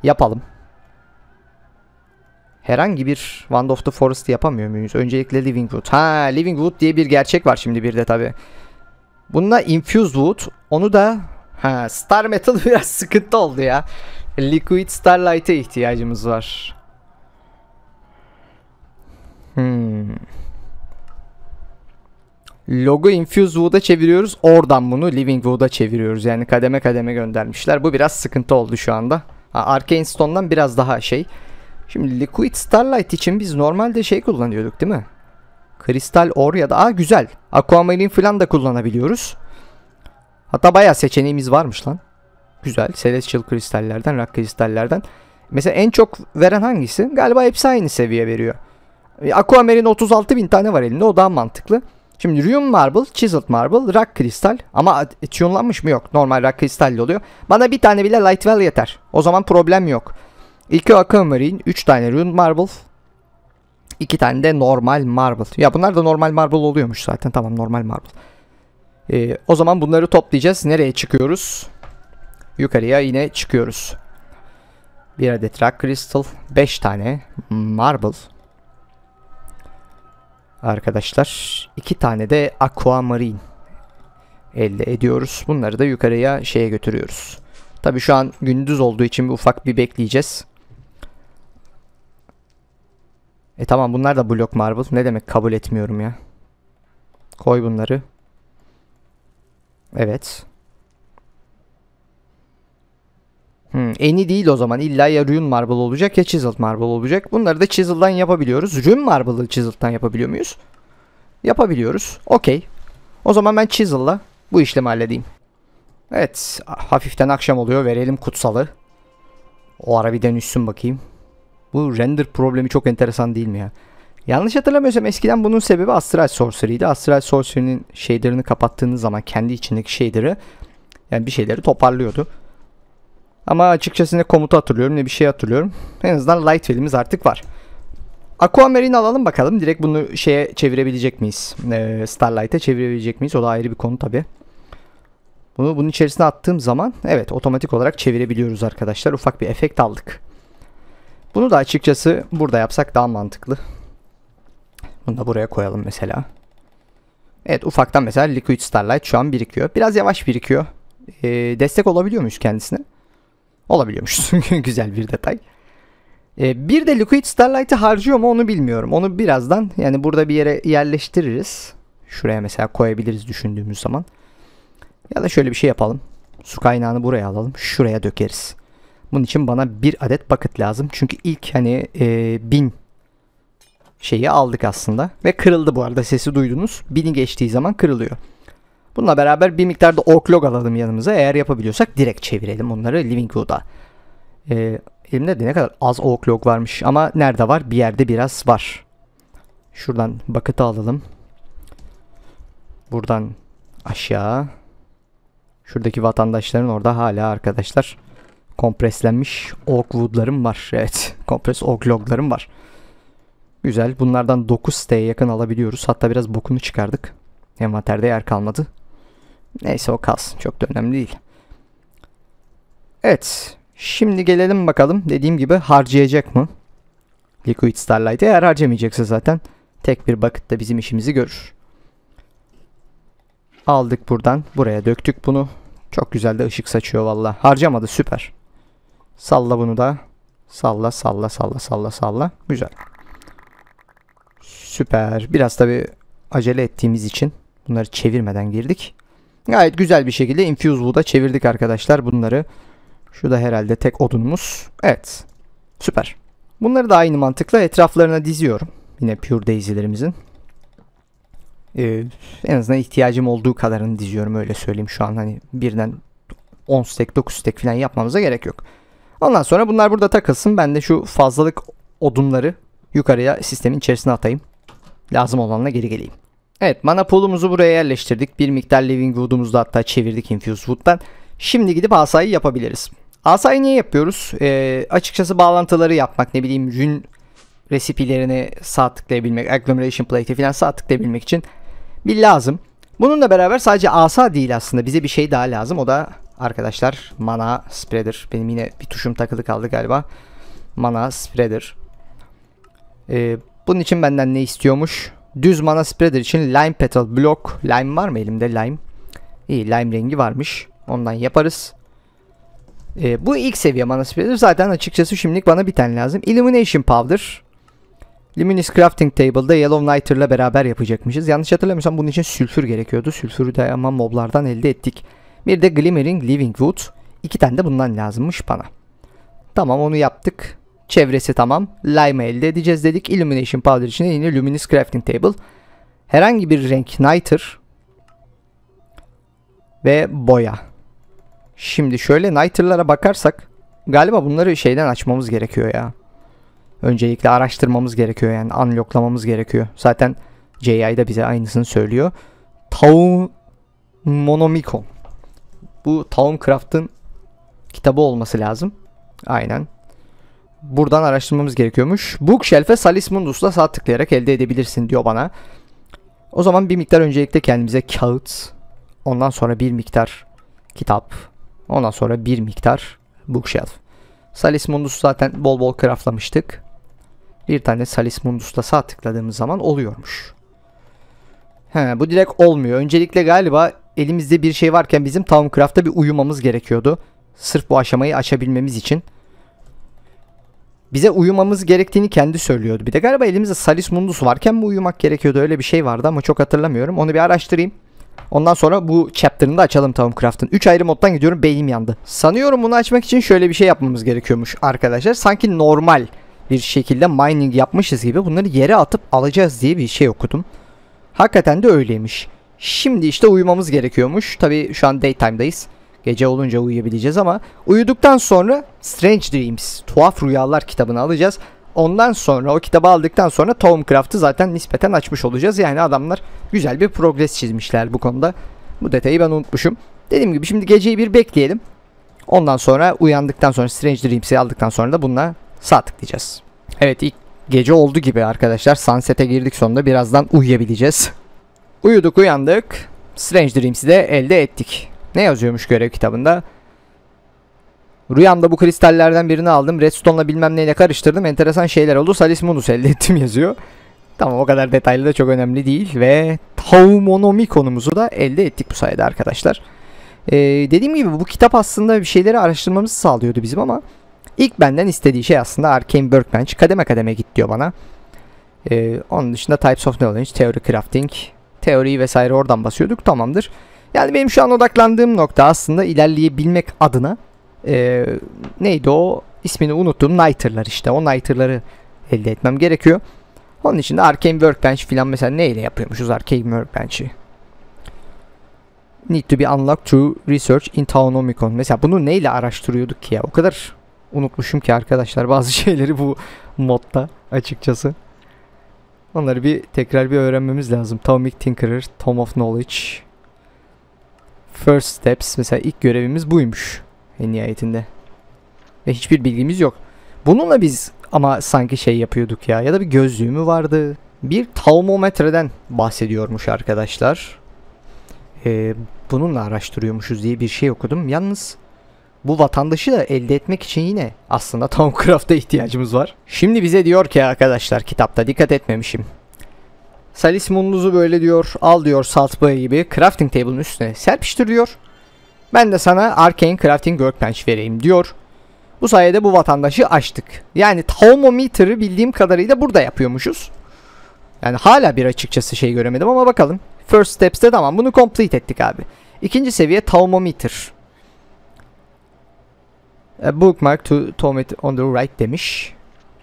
yapalım herhangi bir Wand of the Forest yapamıyor muyuz? Öncelikle Livingwood. Ha Livingwood diye bir gerçek var şimdi bir de tabi. Bununla Infused Wood. Onu da ha, Star Metal biraz sıkıntı oldu ya. Liquid Starlight'e ihtiyacımız var. Hmm. Logo Infused Wood'a çeviriyoruz. Oradan bunu Living Wood'a çeviriyoruz. Yani kademe kademe göndermişler. Bu biraz sıkıntı oldu şu anda. Arcane Stone'dan biraz daha şey Şimdi Liquid Starlight için biz normalde şey kullanıyorduk değil mi? Kristal Or ya da... Aa güzel. Aquamarine falan da kullanabiliyoruz. Hatta bayağı seçeneğimiz varmış lan. Güzel. Celestial kristallerden, rak kristallerden. Mesela en çok veren hangisi? Galiba hepsi aynı seviye veriyor. E, aquamarine 36 bin tane var elinde. O daha mantıklı. Şimdi Rune Marble, Chiseled Marble, Rock Kristal ama e, tunelanmış mı yok. Normal Rock Kristal oluyor. Bana bir tane bile Light Well yeter. O zaman problem yok. 2 Aquamarine, 3 tane Rune Marble, 2 tane de normal marble. Ya bunlar da normal marble oluyormuş zaten. Tamam normal marble. Ee, o zaman bunları toplayacağız. Nereye çıkıyoruz? Yukarıya yine çıkıyoruz. Bir adet rock crystal. 5 tane marble. Arkadaşlar. 2 tane de aquamarine elde ediyoruz. Bunları da yukarıya şeye götürüyoruz. Tabi şu an gündüz olduğu için bir ufak bir bekleyeceğiz. E tamam bunlar da blok marble. Ne demek kabul etmiyorum ya. Koy bunları. Evet. Hmm, eni değil o zaman. İlla ya rune marble olacak ya chiseled marble olacak. Bunları da chiseled'dan yapabiliyoruz. Rune marble'ı chiseled'dan yapabiliyor muyuz? Yapabiliyoruz. Okey. O zaman ben chisel'la bu işlemi halledeyim. Evet. Hafiften akşam oluyor. Verelim kutsalı. O ara bir dönüşsün bakayım. Bu render problemi çok enteresan değil mi ya? Yanlış hatırlamıyorsam eskiden bunun sebebi Astral Sorcery'ydi. Astral Sorcery'nin shader'ını kapattığınız zaman kendi içindeki shader'ı yani bir şeyleri toparlıyordu. Ama açıkçası ne komutu hatırlıyorum ne bir şey hatırlıyorum. En azından light filmimiz artık var. Aquamarine alalım bakalım. Direkt bunu şeye çevirebilecek miyiz? Ee, Starlight'a çevirebilecek miyiz? O da ayrı bir konu tabi. Bunu bunun içerisine attığım zaman evet otomatik olarak çevirebiliyoruz arkadaşlar. Ufak bir efekt aldık. Bunu da açıkçası burada yapsak daha mantıklı. Bunu da buraya koyalım mesela. Evet ufaktan mesela Liquid Starlight şu an birikiyor. Biraz yavaş birikiyor. Ee, destek olabiliyor muyuz kendisine? Olabiliyormuş. Güzel bir detay. Ee, bir de Liquid Starlight'ı harcıyor mu onu bilmiyorum. Onu birazdan yani burada bir yere yerleştiririz. Şuraya mesela koyabiliriz düşündüğümüz zaman. Ya da şöyle bir şey yapalım. Su kaynağını buraya alalım. Şuraya dökeriz. Bunun için bana bir adet bucket lazım. Çünkü ilk hani e, bin şeyi aldık aslında. Ve kırıldı bu arada sesi duydunuz. Bini geçtiği zaman kırılıyor. Bununla beraber bir miktar da orklog alalım yanımıza. Eğer yapabiliyorsak direkt çevirelim onları Livingwood'a. Ee, elimde de ne kadar az orklog varmış ama nerede var? Bir yerde biraz var. Şuradan bucket'ı alalım. Buradan aşağı. Şuradaki vatandaşların orada hala arkadaşlar Kompreslenmiş org woodlarım var. Evet. Kompres org loglarım var. Güzel. Bunlardan 9 siteye yakın alabiliyoruz. Hatta biraz bokunu çıkardık. Envanterde yer kalmadı. Neyse o kalsın. Çok da önemli değil. Evet. Şimdi gelelim bakalım. Dediğim gibi harcayacak mı? Liquid Starlight eğer harcamayacaksa zaten tek bir bakıtta bizim işimizi görür. Aldık buradan. Buraya döktük bunu. Çok güzel de ışık saçıyor valla. Harcamadı süper. Salla bunu da. Salla salla salla salla salla. Güzel. Süper. Biraz tabi acele ettiğimiz için bunları çevirmeden girdik. Gayet güzel bir şekilde Infuse Wood'a çevirdik arkadaşlar bunları. Şu da herhalde tek odunumuz. Evet. Süper. Bunları da aynı mantıkla etraflarına diziyorum. Yine Pure Daisy'lerimizin. Ee, en azından ihtiyacım olduğu kadarını diziyorum öyle söyleyeyim şu an. Hani birden 10 stack 9 stack falan yapmamıza gerek yok. Ondan sonra bunlar burada takılsın. Ben de şu fazlalık odunları yukarıya sistemin içerisine atayım. Lazım olanla geri geleyim. Evet mana pool'umuzu buraya yerleştirdik. Bir miktar living wood'umuzu da hatta çevirdik infused wood'dan. Şimdi gidip asayı yapabiliriz. Asayı niye yapıyoruz? Ee, açıkçası bağlantıları yapmak ne bileyim rün resipilerini sağ tıklayabilmek, agglomeration plate'i falan sağ tıklayabilmek için bir lazım. Bununla beraber sadece asa değil aslında bize bir şey daha lazım o da arkadaşlar mana spreader. Benim yine bir tuşum takılı kaldı galiba. Mana spreader. Ee, bunun için benden ne istiyormuş? Düz mana spreader için lime petal block. Lime var mı elimde lime? İyi lime rengi varmış. Ondan yaparız. Ee, bu ilk seviye mana spreader. Zaten açıkçası şimdilik bana bir tane lazım. Illumination powder. Luminous Crafting Table'da Yellow Knighter'la beraber yapacakmışız. Yanlış hatırlamıyorsam bunun için sülfür gerekiyordu. Sülfürü de ama moblardan elde ettik. Bir de Glimmering Living Wood. İki tane de bundan lazımmış bana. Tamam onu yaptık. Çevresi tamam. Lime elde edeceğiz dedik. Illumination Powder için yine Luminous Crafting Table. Herhangi bir renk Nighter. Ve boya. Şimdi şöyle Nighter'lara bakarsak galiba bunları şeyden açmamız gerekiyor ya. Öncelikle araştırmamız gerekiyor yani unlocklamamız gerekiyor. Zaten JI da bize aynısını söylüyor. Tau Monomikon. Bu Towncraft'ın kitabı olması lazım. Aynen. Buradan araştırmamız gerekiyormuş. Bookshelf'e Salismundus'la sağ tıklayarak elde edebilirsin diyor bana. O zaman bir miktar öncelikle kendimize kağıt, ondan sonra bir miktar kitap, ondan sonra bir miktar bookshelf. Salismundus zaten bol bol craftlamıştık. Bir tane Salismundus'la sağ tıkladığımız zaman oluyormuş. He, bu direkt olmuyor. Öncelikle galiba elimizde bir şey varken bizim Towncraft'ta bir uyumamız gerekiyordu. Sırf bu aşamayı açabilmemiz için. Bize uyumamız gerektiğini kendi söylüyordu. Bir de galiba elimizde Salis Mundus varken mi uyumak gerekiyordu? Öyle bir şey vardı ama çok hatırlamıyorum. Onu bir araştırayım. Ondan sonra bu chapter'ını da açalım Towncraft'ın. 3 ayrı moddan gidiyorum beynim yandı. Sanıyorum bunu açmak için şöyle bir şey yapmamız gerekiyormuş arkadaşlar. Sanki normal bir şekilde mining yapmışız gibi bunları yere atıp alacağız diye bir şey okudum. Hakikaten de öyleymiş. Şimdi işte uyumamız gerekiyormuş. Tabi şu an daytime'dayız. Gece olunca uyuyabileceğiz ama uyuduktan sonra Strange Dreams, Tuhaf Rüyalar kitabını alacağız. Ondan sonra o kitabı aldıktan sonra Tom Tomcraft'ı zaten nispeten açmış olacağız. Yani adamlar güzel bir progres çizmişler bu konuda. Bu detayı ben unutmuşum. Dediğim gibi şimdi geceyi bir bekleyelim. Ondan sonra uyandıktan sonra Strange Dreams'i aldıktan sonra da bununla sağ tıklayacağız. Evet ilk Gece oldu gibi arkadaşlar. Sunset'e girdik sonunda. Birazdan uyuyabileceğiz. Uyuduk uyandık. Strange Dreams'i de elde ettik. Ne yazıyormuş görev kitabında? Rüyamda bu kristallerden birini aldım. Redstone'la bilmem neyle karıştırdım. Enteresan şeyler oldu. Salismunus elde ettim yazıyor. Tamam o kadar detaylı da çok önemli değil. Ve Taumonomikonumuzu da elde ettik bu sayede arkadaşlar. Ee, dediğim gibi bu kitap aslında bir şeyleri araştırmamızı sağlıyordu bizim ama İlk benden istediği şey aslında Arcane Workbench. Kademe kademe git diyor bana. Ee, onun dışında Types of Knowledge, Theory Crafting, teoriyi vesaire oradan basıyorduk. Tamamdır. Yani benim şu an odaklandığım nokta aslında ilerleyebilmek adına ee, neydi o ismini unuttum. Nighter'lar işte. O Nighter'ları elde etmem gerekiyor. Onun için de Arcane Workbench filan mesela neyle yapıyormuşuz Arcane Workbench'i? Need to be unlocked to research in Taunomicon. Mesela bunu neyle araştırıyorduk ki ya? O kadar unutmuşum ki arkadaşlar bazı şeyleri bu modda açıkçası. Onları bir tekrar bir öğrenmemiz lazım. Atomic Tinkerer, Tom of Knowledge, First Steps mesela ilk görevimiz buymuş en nihayetinde. Ve hiçbir bilgimiz yok. Bununla biz ama sanki şey yapıyorduk ya ya da bir gözlüğü mü vardı? Bir taumometreden bahsediyormuş arkadaşlar. Ee, bununla araştırıyormuşuz diye bir şey okudum. Yalnız bu vatandaşı da elde etmek için yine aslında Tomcraft'a ihtiyacımız var. Şimdi bize diyor ki arkadaşlar kitapta dikkat etmemişim. Salis Munduz'u böyle diyor al diyor Saltboy gibi crafting table'ın üstüne serpiştir diyor. Ben de sana Arcane Crafting Workbench vereyim diyor. Bu sayede bu vatandaşı açtık. Yani Taumometer'ı bildiğim kadarıyla burada yapıyormuşuz. Yani hala bir açıkçası şey göremedim ama bakalım. First Steps'te tamam bunu complete ettik abi. İkinci seviye Taumometer. A e, bookmark to Tomit on the right demiş.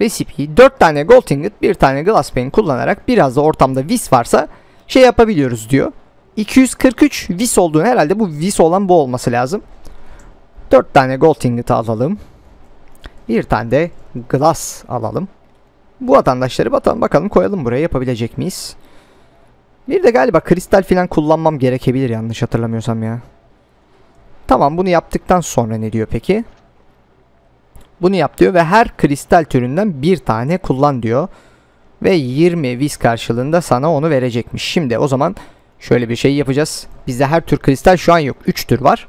Recipe'yi 4 tane gold ingot, 1 tane glass pane kullanarak biraz da ortamda vis varsa şey yapabiliyoruz diyor. 243 vis olduğunu herhalde bu vis olan bu olması lazım. 4 tane gold ingot alalım. 1 tane de glass alalım. Bu vatandaşları bakalım, bakalım koyalım buraya yapabilecek miyiz? Bir de galiba kristal filan kullanmam gerekebilir yanlış hatırlamıyorsam ya. Tamam bunu yaptıktan sonra ne diyor peki? Bunu yap diyor ve her kristal türünden bir tane kullan diyor. Ve 20 vis karşılığında sana onu verecekmiş. Şimdi o zaman şöyle bir şey yapacağız. Bizde her tür kristal şu an yok. 3 tür var.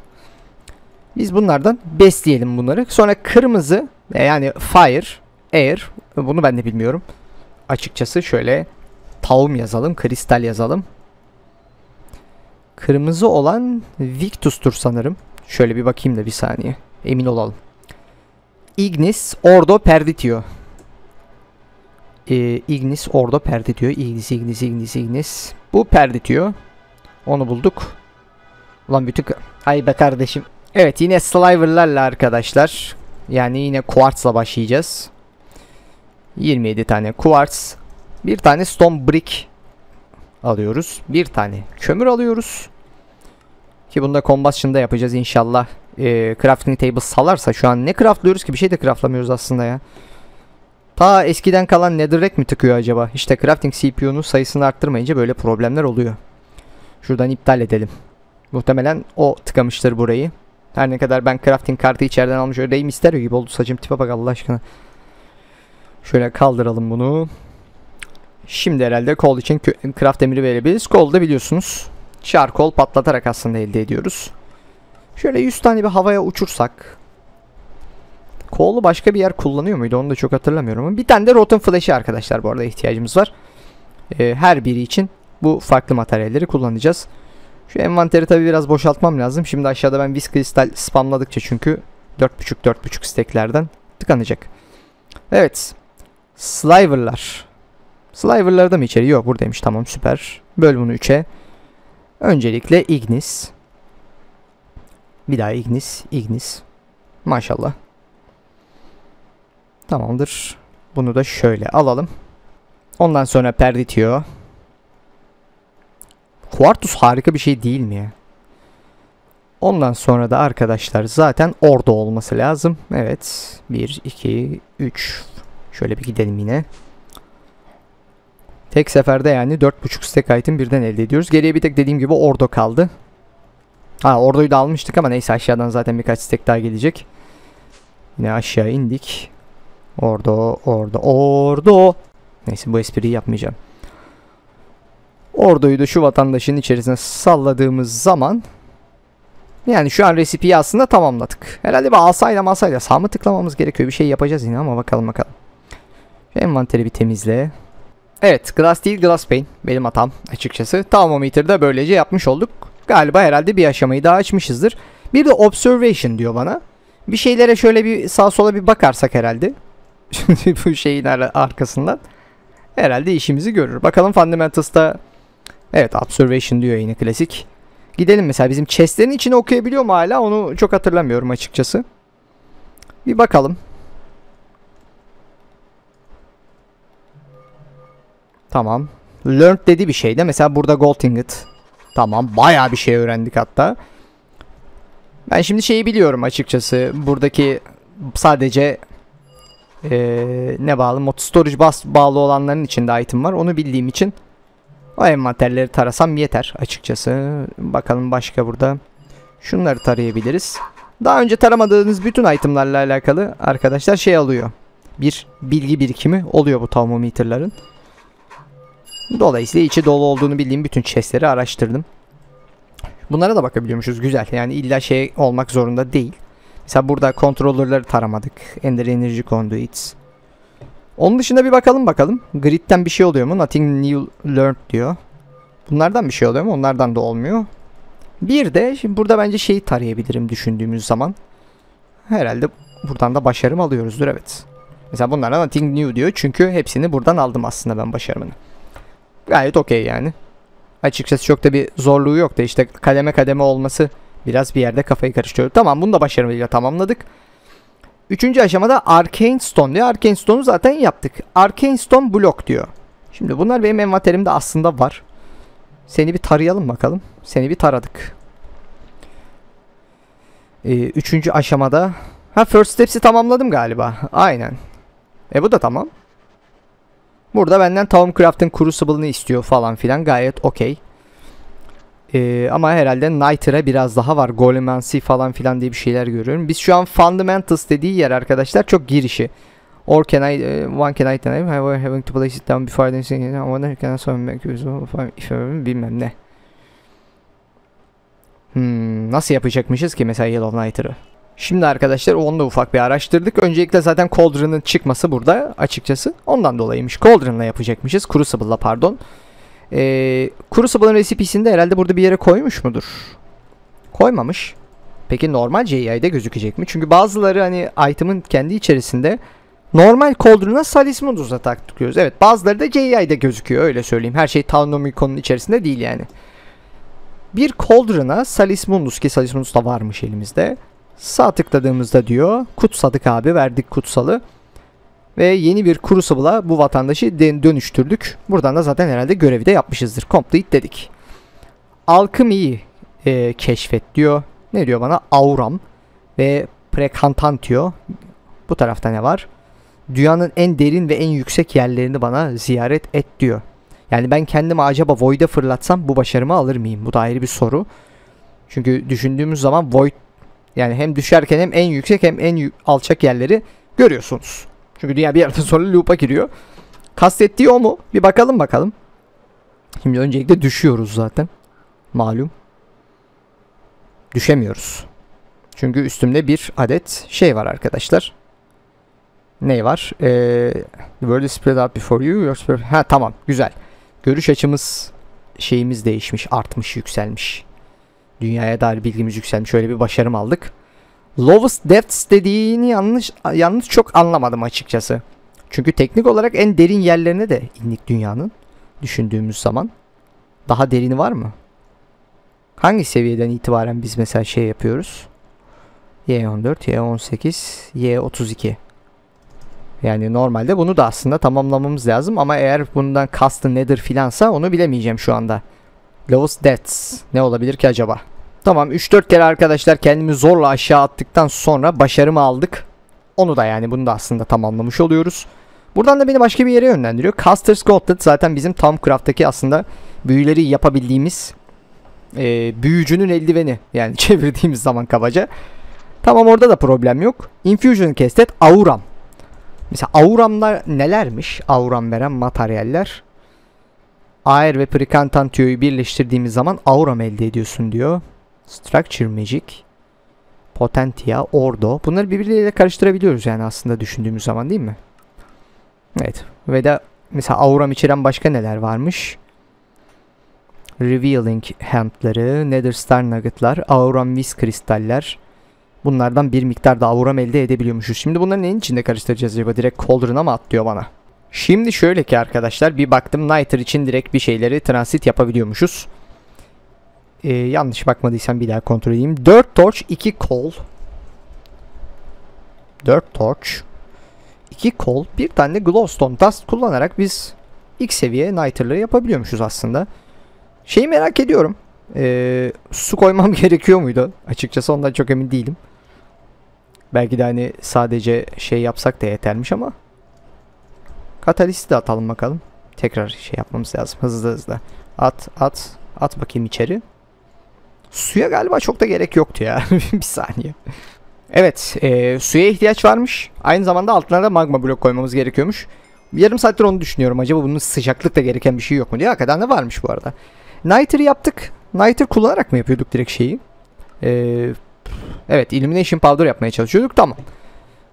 Biz bunlardan besleyelim bunları. Sonra kırmızı e, yani fire, air bunu ben de bilmiyorum. Açıkçası şöyle taum yazalım, kristal yazalım. Kırmızı olan Victus'tur sanırım. Şöyle bir bakayım da bir saniye. Emin olalım. Ignis Ordo Perditio. Ee, Ignis Ordo Perditio. Ignis, Ignis, Ignis, Ignis. Bu Perditio. Onu bulduk. Ulan bütün... Ay be kardeşim. Evet yine Sliver'larla arkadaşlar. Yani yine Quartz'la başlayacağız. 27 tane Quartz. Bir tane Stone Brick alıyoruz. Bir tane kömür alıyoruz. Ki bunu da Combustion'da yapacağız inşallah. Ee, crafting table salarsa şu an ne craftlıyoruz ki bir şey de craftlamıyoruz aslında ya. Ta eskiden kalan netherrack mi tıkıyor acaba? İşte crafting CPU'nun sayısını arttırmayınca böyle problemler oluyor. Şuradan iptal edelim. Muhtemelen o tıkamıştır burayı. Her ne kadar ben crafting kartı içeriden almış öreyim ister gibi oldu. Saçım tipe bak Allah aşkına. Şöyle kaldıralım bunu. Şimdi herhalde kol için craft demiri verebiliriz. Kol da biliyorsunuz çarkol patlatarak aslında elde ediyoruz. Şöyle 100 tane bir havaya uçursak. Kolu başka bir yer kullanıyor muydu onu da çok hatırlamıyorum. bir tane de Rotten Flash'i arkadaşlar bu arada ihtiyacımız var. Ee, her biri için bu farklı materyalleri kullanacağız. Şu envanteri tabi biraz boşaltmam lazım. Şimdi aşağıda ben Viz Kristal spamladıkça çünkü 4.5-4.5 steklerden tıkanacak. Evet. Sliver'lar. Sliver'lar da mı içeri? Yok buradaymış tamam süper. Böl bunu 3'e. Öncelikle Ignis. Bir daha Ignis, Ignis. Maşallah. Tamamdır. Bunu da şöyle alalım. Ondan sonra Perditio. Quartus harika bir şey değil mi Ondan sonra da arkadaşlar zaten orada olması lazım. Evet. 1, 2, 3. Şöyle bir gidelim yine. Tek seferde yani 4.5 stack item birden elde ediyoruz. Geriye bir tek dediğim gibi Ordo kaldı. Ha Ordo'yu da almıştık ama neyse aşağıdan zaten birkaç stack daha gelecek. Yine aşağı indik. Ordo, Ordo, Ordo. Neyse bu espriyi yapmayacağım. Ordo'yu da şu vatandaşın içerisine salladığımız zaman yani şu an resipiyi aslında tamamladık. Herhalde bir alsayla masayla sağ mı tıklamamız gerekiyor? Bir şey yapacağız yine ama bakalım bakalım. Şu envanteri bir temizle. Evet glass değil glass pane benim hatam açıkçası. Thermometer'ı da böylece yapmış olduk. Galiba herhalde bir aşamayı daha açmışızdır. Bir de observation diyor bana. Bir şeylere şöyle bir sağ sola bir bakarsak herhalde. Şimdi bu şeyin arkasından. Herhalde işimizi görür. Bakalım Fundamentals'ta evet observation diyor yine klasik. Gidelim mesela bizim chestlerin içini okuyabiliyor mu hala onu çok hatırlamıyorum açıkçası. Bir bakalım. Tamam. Learned dedi bir şey de. Mesela burada gold ingot. Tamam. Baya bir şey öğrendik hatta. Ben şimdi şeyi biliyorum açıkçası. Buradaki sadece ee, ne bağlı? Mod storage bas bağlı olanların içinde item var. Onu bildiğim için o envanterleri tarasam yeter açıkçası. Bakalım başka burada. Şunları tarayabiliriz. Daha önce taramadığınız bütün itemlarla alakalı arkadaşlar şey alıyor. Bir bilgi birikimi oluyor bu thermometerların. Dolayısıyla içi dolu olduğunu bildiğim bütün chestleri araştırdım. Bunlara da bakabiliyormuşuz güzel. Yani illa şey olmak zorunda değil. Mesela burada kontrolörleri taramadık. Ender Energy Conduits. Onun dışında bir bakalım bakalım. Grid'den bir şey oluyor mu? Nothing new learned diyor. Bunlardan bir şey oluyor mu? Onlardan da olmuyor. Bir de şimdi burada bence şeyi tarayabilirim düşündüğümüz zaman. Herhalde buradan da başarım alıyoruzdur evet. Mesela bunlara nothing new diyor çünkü hepsini buradan aldım aslında ben başarımını gayet okey yani. Açıkçası çok da bir zorluğu yok da işte kademe kademe olması biraz bir yerde kafayı karıştırıyor. Tamam bunu da başarıyla tamamladık. Üçüncü aşamada Arcane Stone diyor. Arcane Stone'u zaten yaptık. Arcane Stone Block diyor. Şimdi bunlar benim envanterimde aslında var. Seni bir tarayalım bakalım. Seni bir taradık. Ee, üçüncü aşamada... Ha First Steps'i tamamladım galiba. Aynen. E bu da tamam. Burada benden kuru Crucible'ını istiyor falan filan. Gayet okey. Ee, ama herhalde Nighter'a biraz daha var. Golemancy falan filan diye bir şeyler görüyorum. Biz şu an Fundamentals dediği yer arkadaşlar çok girişi. Or can I, uh, one can I tell him I having to place it down before dancing. I wonder can I swim back if I bilmem ne. Hmm, nasıl yapacakmışız ki mesela Yellow Nighter'ı? Şimdi arkadaşlar onu da ufak bir araştırdık. Öncelikle zaten Cauldron'ın çıkması burada açıkçası. Ondan dolayıymış. Cauldron'la yapacakmışız. Crucible'la pardon. Ee, Crucible'ın recipe'sini de herhalde burada bir yere koymuş mudur? Koymamış. Peki normal GI'de gözükecek mi? Çünkü bazıları hani item'ın kendi içerisinde normal Cauldron'a Salismundus'a taktıkıyoruz. Evet bazıları da GI'de gözüküyor öyle söyleyeyim. Her şey Taunomikon'un içerisinde değil yani. Bir Cauldron'a Salismundus ki Salismundus da varmış elimizde. Sağ tıkladığımızda diyor Kut kutsadık abi verdik kutsalı. Ve yeni bir Crucible'a bu vatandaşı dönüştürdük. Buradan da zaten herhalde görevi de yapmışızdır. Complete dedik. Alchemy'yi e, keşfet diyor. Ne diyor bana? Auram ve Precantantio. Bu tarafta ne var? Dünyanın en derin ve en yüksek yerlerini bana ziyaret et diyor. Yani ben kendimi acaba Void'e fırlatsam bu başarımı alır mıyım? Bu da ayrı bir soru. Çünkü düşündüğümüz zaman Void yani hem düşerken hem en yüksek hem en alçak yerleri görüyorsunuz. Çünkü dünya bir yerden sonra loop'a giriyor. Kastettiği o mu? Bir bakalım bakalım. Şimdi öncelikle düşüyoruz zaten. Malum. Düşemiyoruz. Çünkü üstümde bir adet şey var arkadaşlar. Ne var? Ee, the world is spread out before you. Your spread... Ha tamam güzel. Görüş açımız şeyimiz değişmiş artmış yükselmiş. Dünyaya dair bilgimiz yükselmiş. Şöyle bir başarım aldık. Lowest depths dediğini yanlış yanlış çok anlamadım açıkçası. Çünkü teknik olarak en derin yerlerine de indik dünyanın. Düşündüğümüz zaman. Daha derini var mı? Hangi seviyeden itibaren biz mesela şey yapıyoruz? Y14, Y18, Y32. Yani normalde bunu da aslında tamamlamamız lazım ama eğer bundan kastı nedir filansa onu bilemeyeceğim şu anda. Lowest Deaths ne olabilir ki acaba? Tamam 3-4 kere arkadaşlar kendimi zorla aşağı attıktan sonra başarımı aldık. Onu da yani bunu da aslında tamamlamış oluyoruz. Buradan da beni başka bir yere yönlendiriyor. Caster's Gauntlet zaten bizim Tom Craft'taki aslında büyüleri yapabildiğimiz e, büyücünün eldiveni. Yani çevirdiğimiz zaman kabaca. Tamam orada da problem yok. Infusion Kestet Auram. Mesela Auram'da nelermiş? Auram veren materyaller. Air ve Prikantan birleştirdiğimiz zaman Auram elde ediyorsun diyor. Structure Magic, Potentia, Ordo. Bunları birbirleriyle karıştırabiliyoruz yani aslında düşündüğümüz zaman değil mi? Evet. Ve de mesela Aura içeren başka neler varmış? Revealing Hand'ları, Nether Star Nugget'lar, Auram Viz kristaller. Bunlardan bir miktar da Auram elde edebiliyormuşuz. Şimdi bunları neyin içinde karıştıracağız acaba? Direkt Cauldron'a mı atlıyor bana? Şimdi şöyle ki arkadaşlar bir baktım Nighter için direkt bir şeyleri transit yapabiliyormuşuz. Ee, yanlış bakmadıysam bir daha kontrol edeyim. 4 torch 2 kol. 4 torch 2 kol bir tane glowstone dust kullanarak biz ilk seviye nighter'ları yapabiliyormuşuz aslında. Şeyi merak ediyorum. Ee, su koymam gerekiyor muydu? Açıkçası ondan çok emin değilim. Belki de hani sadece şey yapsak da yetermiş ama. Katalisti de atalım bakalım. Tekrar şey yapmamız lazım. Hızlı hızlı. At at at bakayım içeri. Suya galiba çok da gerek yoktu ya. bir saniye. Evet e, suya ihtiyaç varmış. Aynı zamanda altına da magma blok koymamız gerekiyormuş. Yarım saattir onu düşünüyorum. Acaba bunun sıcaklıkla gereken bir şey yok mu diye. Hakikaten de varmış bu arada. Nighter yaptık. Nighter kullanarak mı yapıyorduk direkt şeyi? Ee, evet Illumination Powder yapmaya çalışıyorduk. Tamam.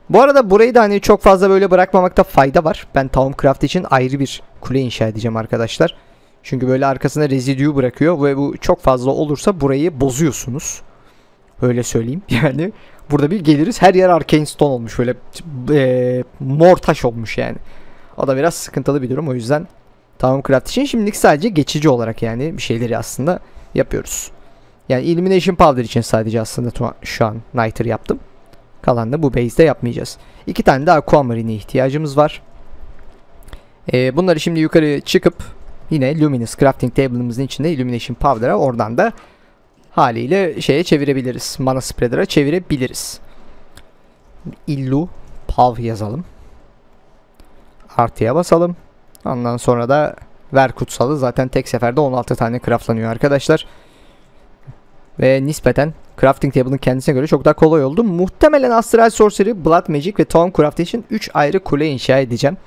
Bu arada burayı da hani çok fazla böyle bırakmamakta fayda var. Ben Town Craft için ayrı bir kule inşa edeceğim arkadaşlar. Arkadaşlar. Çünkü böyle arkasında rezidüyü bırakıyor ve bu çok fazla olursa burayı bozuyorsunuz. Öyle söyleyeyim. Yani burada bir geliriz her yer Arcane Stone olmuş böyle e, mor olmuş yani. O da biraz sıkıntılı bir durum o yüzden tamam Craft için şimdilik sadece geçici olarak yani bir şeyleri aslında yapıyoruz. Yani Illumination Powder için sadece aslında şu an Nighter yaptım. Kalan da bu base'de yapmayacağız. İki tane daha Aquamarine'e ihtiyacımız var. Ee, bunları şimdi yukarı çıkıp Yine Luminous Crafting Table'ımızın içinde Illumination Powder'a oradan da haliyle şeye çevirebiliriz. Mana Spreader'a çevirebiliriz. Illu Pav yazalım. Artıya basalım. Ondan sonra da ver kutsalı. Zaten tek seferde 16 tane craftlanıyor arkadaşlar. Ve nispeten crafting table'ın kendisine göre çok daha kolay oldu. Muhtemelen Astral Sorcery, Blood Magic ve Town Craft için 3 ayrı kule inşa edeceğim.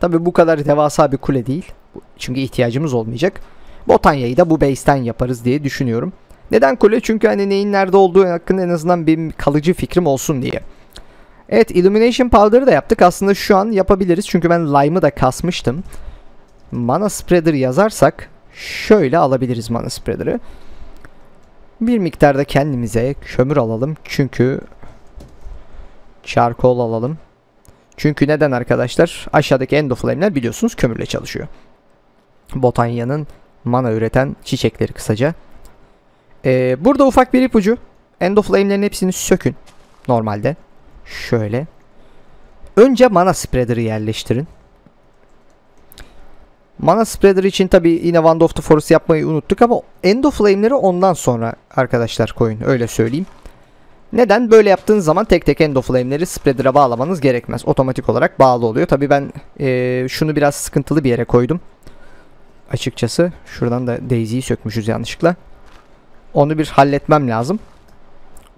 Tabi bu kadar devasa bir kule değil. Çünkü ihtiyacımız olmayacak. Botanya'yı da bu base'ten yaparız diye düşünüyorum. Neden kule? Çünkü hani neyin nerede olduğu hakkında en azından bir kalıcı fikrim olsun diye. Evet Illumination Powder'ı da yaptık. Aslında şu an yapabiliriz. Çünkü ben Lime'ı da kasmıştım. Mana Spreader yazarsak şöyle alabiliriz Mana Spreader'ı. Bir miktarda kendimize kömür alalım. Çünkü çarkol alalım. Çünkü neden arkadaşlar? Aşağıdaki endoflameler biliyorsunuz kömürle çalışıyor. Botanya'nın mana üreten çiçekleri kısaca. Ee, burada ufak bir ipucu. End of Flame'lerin hepsini sökün. Normalde. Şöyle. Önce mana spreader'ı yerleştirin. Mana spreader için tabi yine Wand of the Forest yapmayı unuttuk ama End of Flame'leri ondan sonra arkadaşlar koyun öyle söyleyeyim. Neden? Böyle yaptığınız zaman tek tek End of Flame'leri spreader'a bağlamanız gerekmez. Otomatik olarak bağlı oluyor. Tabi ben e, şunu biraz sıkıntılı bir yere koydum açıkçası. Şuradan da Daisy'yi sökmüşüz yanlışlıkla. Onu bir halletmem lazım.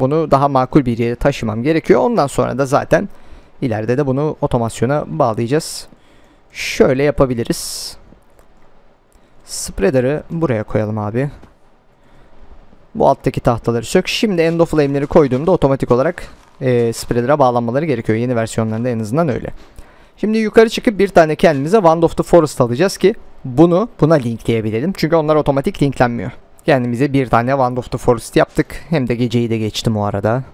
Bunu daha makul bir yere taşımam gerekiyor. Ondan sonra da zaten ileride de bunu otomasyona bağlayacağız. Şöyle yapabiliriz. Spreader'ı buraya koyalım abi. Bu alttaki tahtaları sök. Şimdi endoflame'leri koyduğumda otomatik olarak e, spreader'a bağlanmaları gerekiyor. Yeni versiyonlarında en azından öyle. Şimdi yukarı çıkıp bir tane kendimize Wand of the Forest alacağız ki bunu buna linkleyebilelim. Çünkü onlar otomatik linklenmiyor. Kendimize bir tane Wand of the Forest yaptık. Hem de geceyi de geçtim o arada.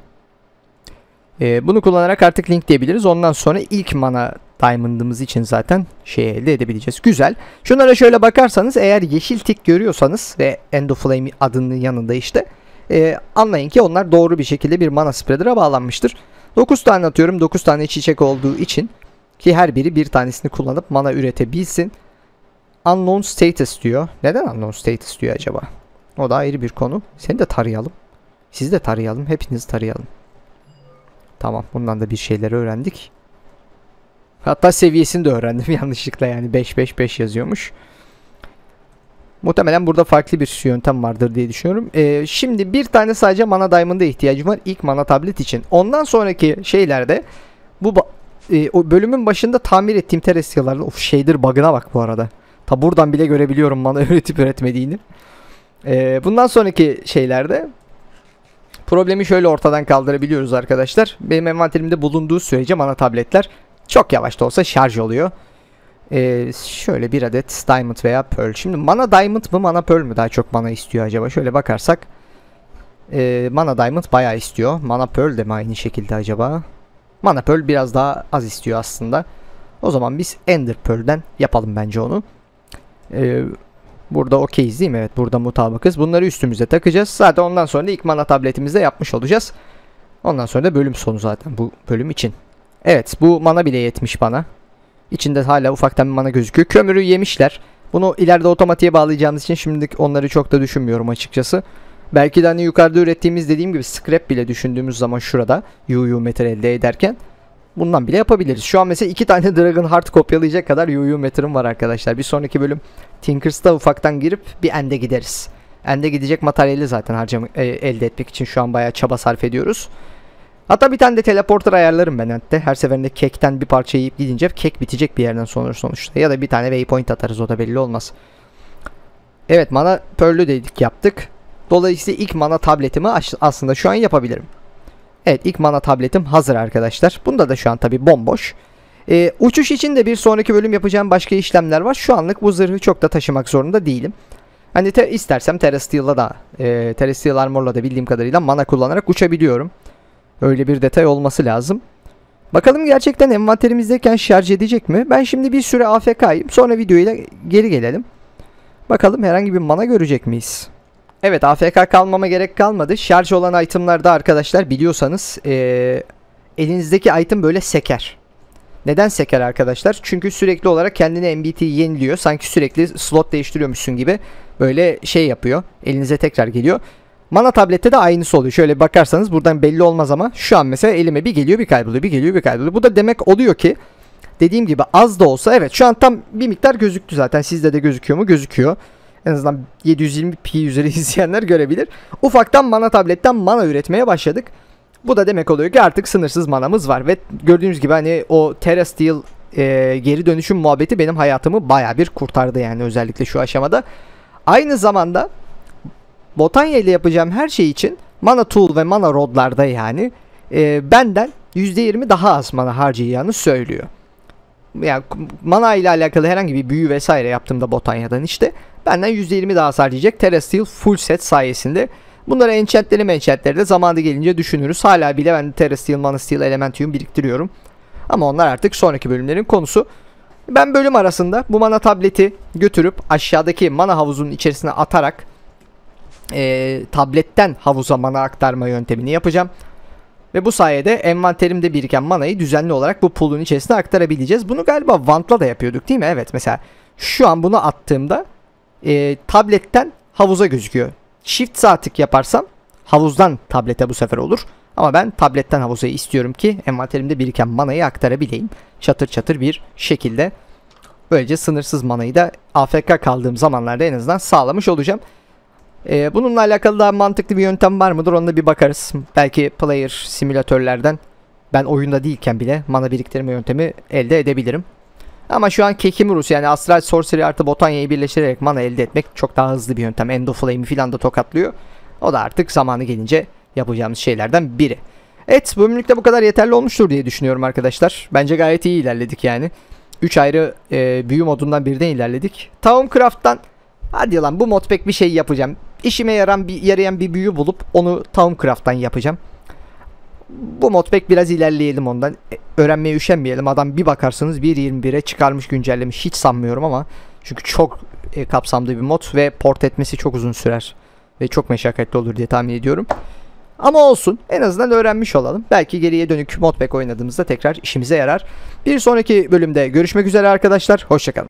Ee, bunu kullanarak artık linkleyebiliriz. Ondan sonra ilk mana diamond'ımız için zaten şey elde edebileceğiz. Güzel. Şunlara şöyle bakarsanız eğer yeşil tik görüyorsanız ve End of Flame adının yanında işte e, anlayın ki onlar doğru bir şekilde bir mana spreader'a bağlanmıştır. 9 tane atıyorum. 9 tane çiçek olduğu için ki her biri bir tanesini kullanıp mana üretebilsin. Unknown status diyor. Neden unknown status diyor acaba? O da ayrı bir konu. Seni de tarayalım. Sizi de tarayalım. Hepinizi tarayalım. Tamam. Bundan da bir şeyleri öğrendik. Hatta seviyesini de öğrendim yanlışlıkla yani 5-5-5 yazıyormuş. Muhtemelen burada farklı bir yöntem vardır diye düşünüyorum. Ee, şimdi bir tane sadece mana diamond'a ihtiyacım var ilk mana tablet için. Ondan sonraki şeylerde bu e, o bölümün başında tamir ettiğim Terrestrial'larda of şeydir bug'ına bak bu arada. Ta buradan bile görebiliyorum bana üretip üretmediğini. E, ee, bundan sonraki şeylerde problemi şöyle ortadan kaldırabiliyoruz arkadaşlar. Benim envanterimde bulunduğu sürece bana tabletler çok yavaş da olsa şarj oluyor. Ee, şöyle bir adet Diamond veya Pearl. Şimdi mana Diamond mı mana Pearl mü daha çok mana istiyor acaba? Şöyle bakarsak. E, mana Diamond baya istiyor. Mana Pearl de mi aynı şekilde acaba? Mana Pearl biraz daha az istiyor aslında. O zaman biz Ender Pearl'den yapalım bence onu. Ee, burada okeyiz değil mi? Evet burada mutabakız. Bunları üstümüze takacağız. Zaten ondan sonra ilk mana tabletimizde yapmış olacağız. Ondan sonra da bölüm sonu zaten bu bölüm için. Evet bu mana bile yetmiş bana. İçinde hala ufaktan bir mana gözüküyor. Kömürü yemişler. Bunu ileride otomatiğe bağlayacağımız için şimdilik onları çok da düşünmüyorum açıkçası. Belki de hani yukarıda ürettiğimiz dediğim gibi scrap bile düşündüğümüz zaman şurada UU metal elde ederken bundan bile yapabiliriz. Şu an mesela iki tane Dragon Heart kopyalayacak kadar UU metal'ım var arkadaşlar. Bir sonraki bölüm Tinkers'ta ufaktan girip bir end'e gideriz. End'e gidecek materyali zaten harcam e, elde etmek için şu an bayağı çaba sarf ediyoruz. Hatta bir tane de teleporter ayarlarım ben hatta. Her seferinde kekten bir parça yiyip gidince kek bitecek bir yerden sonra sonuçta. Ya da bir tane waypoint atarız o da belli olmaz. Evet mana pörlü dedik yaptık. Dolayısıyla ilk mana tabletimi aslında şu an yapabilirim. Evet ilk mana tabletim hazır arkadaşlar. Bunda da şu an tabi bomboş. Ee, uçuş için de bir sonraki bölüm yapacağım başka işlemler var. Şu anlık bu zırhı çok da taşımak zorunda değilim. Hani te istersem Terrestrial'la da e, Terrestrial Armor'la da bildiğim kadarıyla mana kullanarak uçabiliyorum. Öyle bir detay olması lazım. Bakalım gerçekten envanterimizdeyken şarj edecek mi? Ben şimdi bir süre AFK'yım. Sonra videoyla geri gelelim. Bakalım herhangi bir mana görecek miyiz? Evet AFK kalmama gerek kalmadı. Şarj olan itemlarda arkadaşlar biliyorsanız ee, elinizdeki item böyle seker. Neden seker arkadaşlar? Çünkü sürekli olarak kendini MBT yeniliyor. Sanki sürekli slot değiştiriyormuşsun gibi böyle şey yapıyor. Elinize tekrar geliyor. Mana tablette de aynısı oluyor. Şöyle bakarsanız buradan belli olmaz ama şu an mesela elime bir geliyor bir kayboluyor bir geliyor bir kayboluyor. Bu da demek oluyor ki dediğim gibi az da olsa evet şu an tam bir miktar gözüktü zaten. Sizde de gözüküyor mu? Gözüküyor. En azından 720p üzeri izleyenler görebilir. Ufaktan mana tabletten mana üretmeye başladık. Bu da demek oluyor ki artık sınırsız manamız var ve gördüğünüz gibi hani o Terrestrial e, geri dönüşüm muhabbeti benim hayatımı baya bir kurtardı yani özellikle şu aşamada. Aynı zamanda Botanya ile yapacağım her şey için Mana Tool ve Mana Rod'larda yani e, benden %20 daha az mana harcayacağını söylüyor yani mana ile alakalı herhangi bir büyü vesaire yaptığımda Botanya'dan işte benden 120 daha hasar diyecek Terrestrial full set sayesinde. Bunları enchantleri menchantleri de zamanda gelince düşünürüz. Hala bile ben Terrestrial Mana Steel Elementium biriktiriyorum. Ama onlar artık sonraki bölümlerin konusu. Ben bölüm arasında bu mana tableti götürüp aşağıdaki mana havuzunun içerisine atarak e, tabletten havuza mana aktarma yöntemini yapacağım. Ve bu sayede envanterimde biriken manayı düzenli olarak bu pool'un içerisine aktarabileceğiz. Bunu galiba Vant'la da yapıyorduk değil mi? Evet mesela şu an bunu attığımda e, tabletten havuza gözüküyor. Shift sağ tık yaparsam havuzdan tablete bu sefer olur. Ama ben tabletten havuza istiyorum ki envanterimde biriken manayı aktarabileyim. Çatır çatır bir şekilde. Böylece sınırsız manayı da AFK kaldığım zamanlarda en azından sağlamış olacağım. Ee, bununla alakalı daha mantıklı bir yöntem var mıdır ona bir bakarız. Belki player simülatörlerden ben oyunda değilken bile mana biriktirme yöntemi elde edebilirim. Ama şu an Kekimurus yani Astral Sorcery artı Botanya'yı birleştirerek mana elde etmek çok daha hızlı bir yöntem. Endo Flame'i filan da tokatlıyor. O da artık zamanı gelince yapacağımız şeylerden biri. Evet bölümlük de bu kadar yeterli olmuştur diye düşünüyorum arkadaşlar. Bence gayet iyi ilerledik yani. 3 ayrı e, büyü modundan birden ilerledik. Town hadi lan bu mod pek bir şey yapacağım işime yaran bir yarayan bir büyü bulup onu Towncraft'tan yapacağım. Bu modpack biraz ilerleyelim ondan. E, öğrenmeye üşenmeyelim. Adam bir bakarsınız 1.21'e çıkarmış güncellemiş. Hiç sanmıyorum ama çünkü çok e, kapsamlı bir mod ve port etmesi çok uzun sürer ve çok meşakkatli olur diye tahmin ediyorum. Ama olsun en azından öğrenmiş olalım. Belki geriye dönük modpack oynadığımızda tekrar işimize yarar. Bir sonraki bölümde görüşmek üzere arkadaşlar. Hoşçakalın.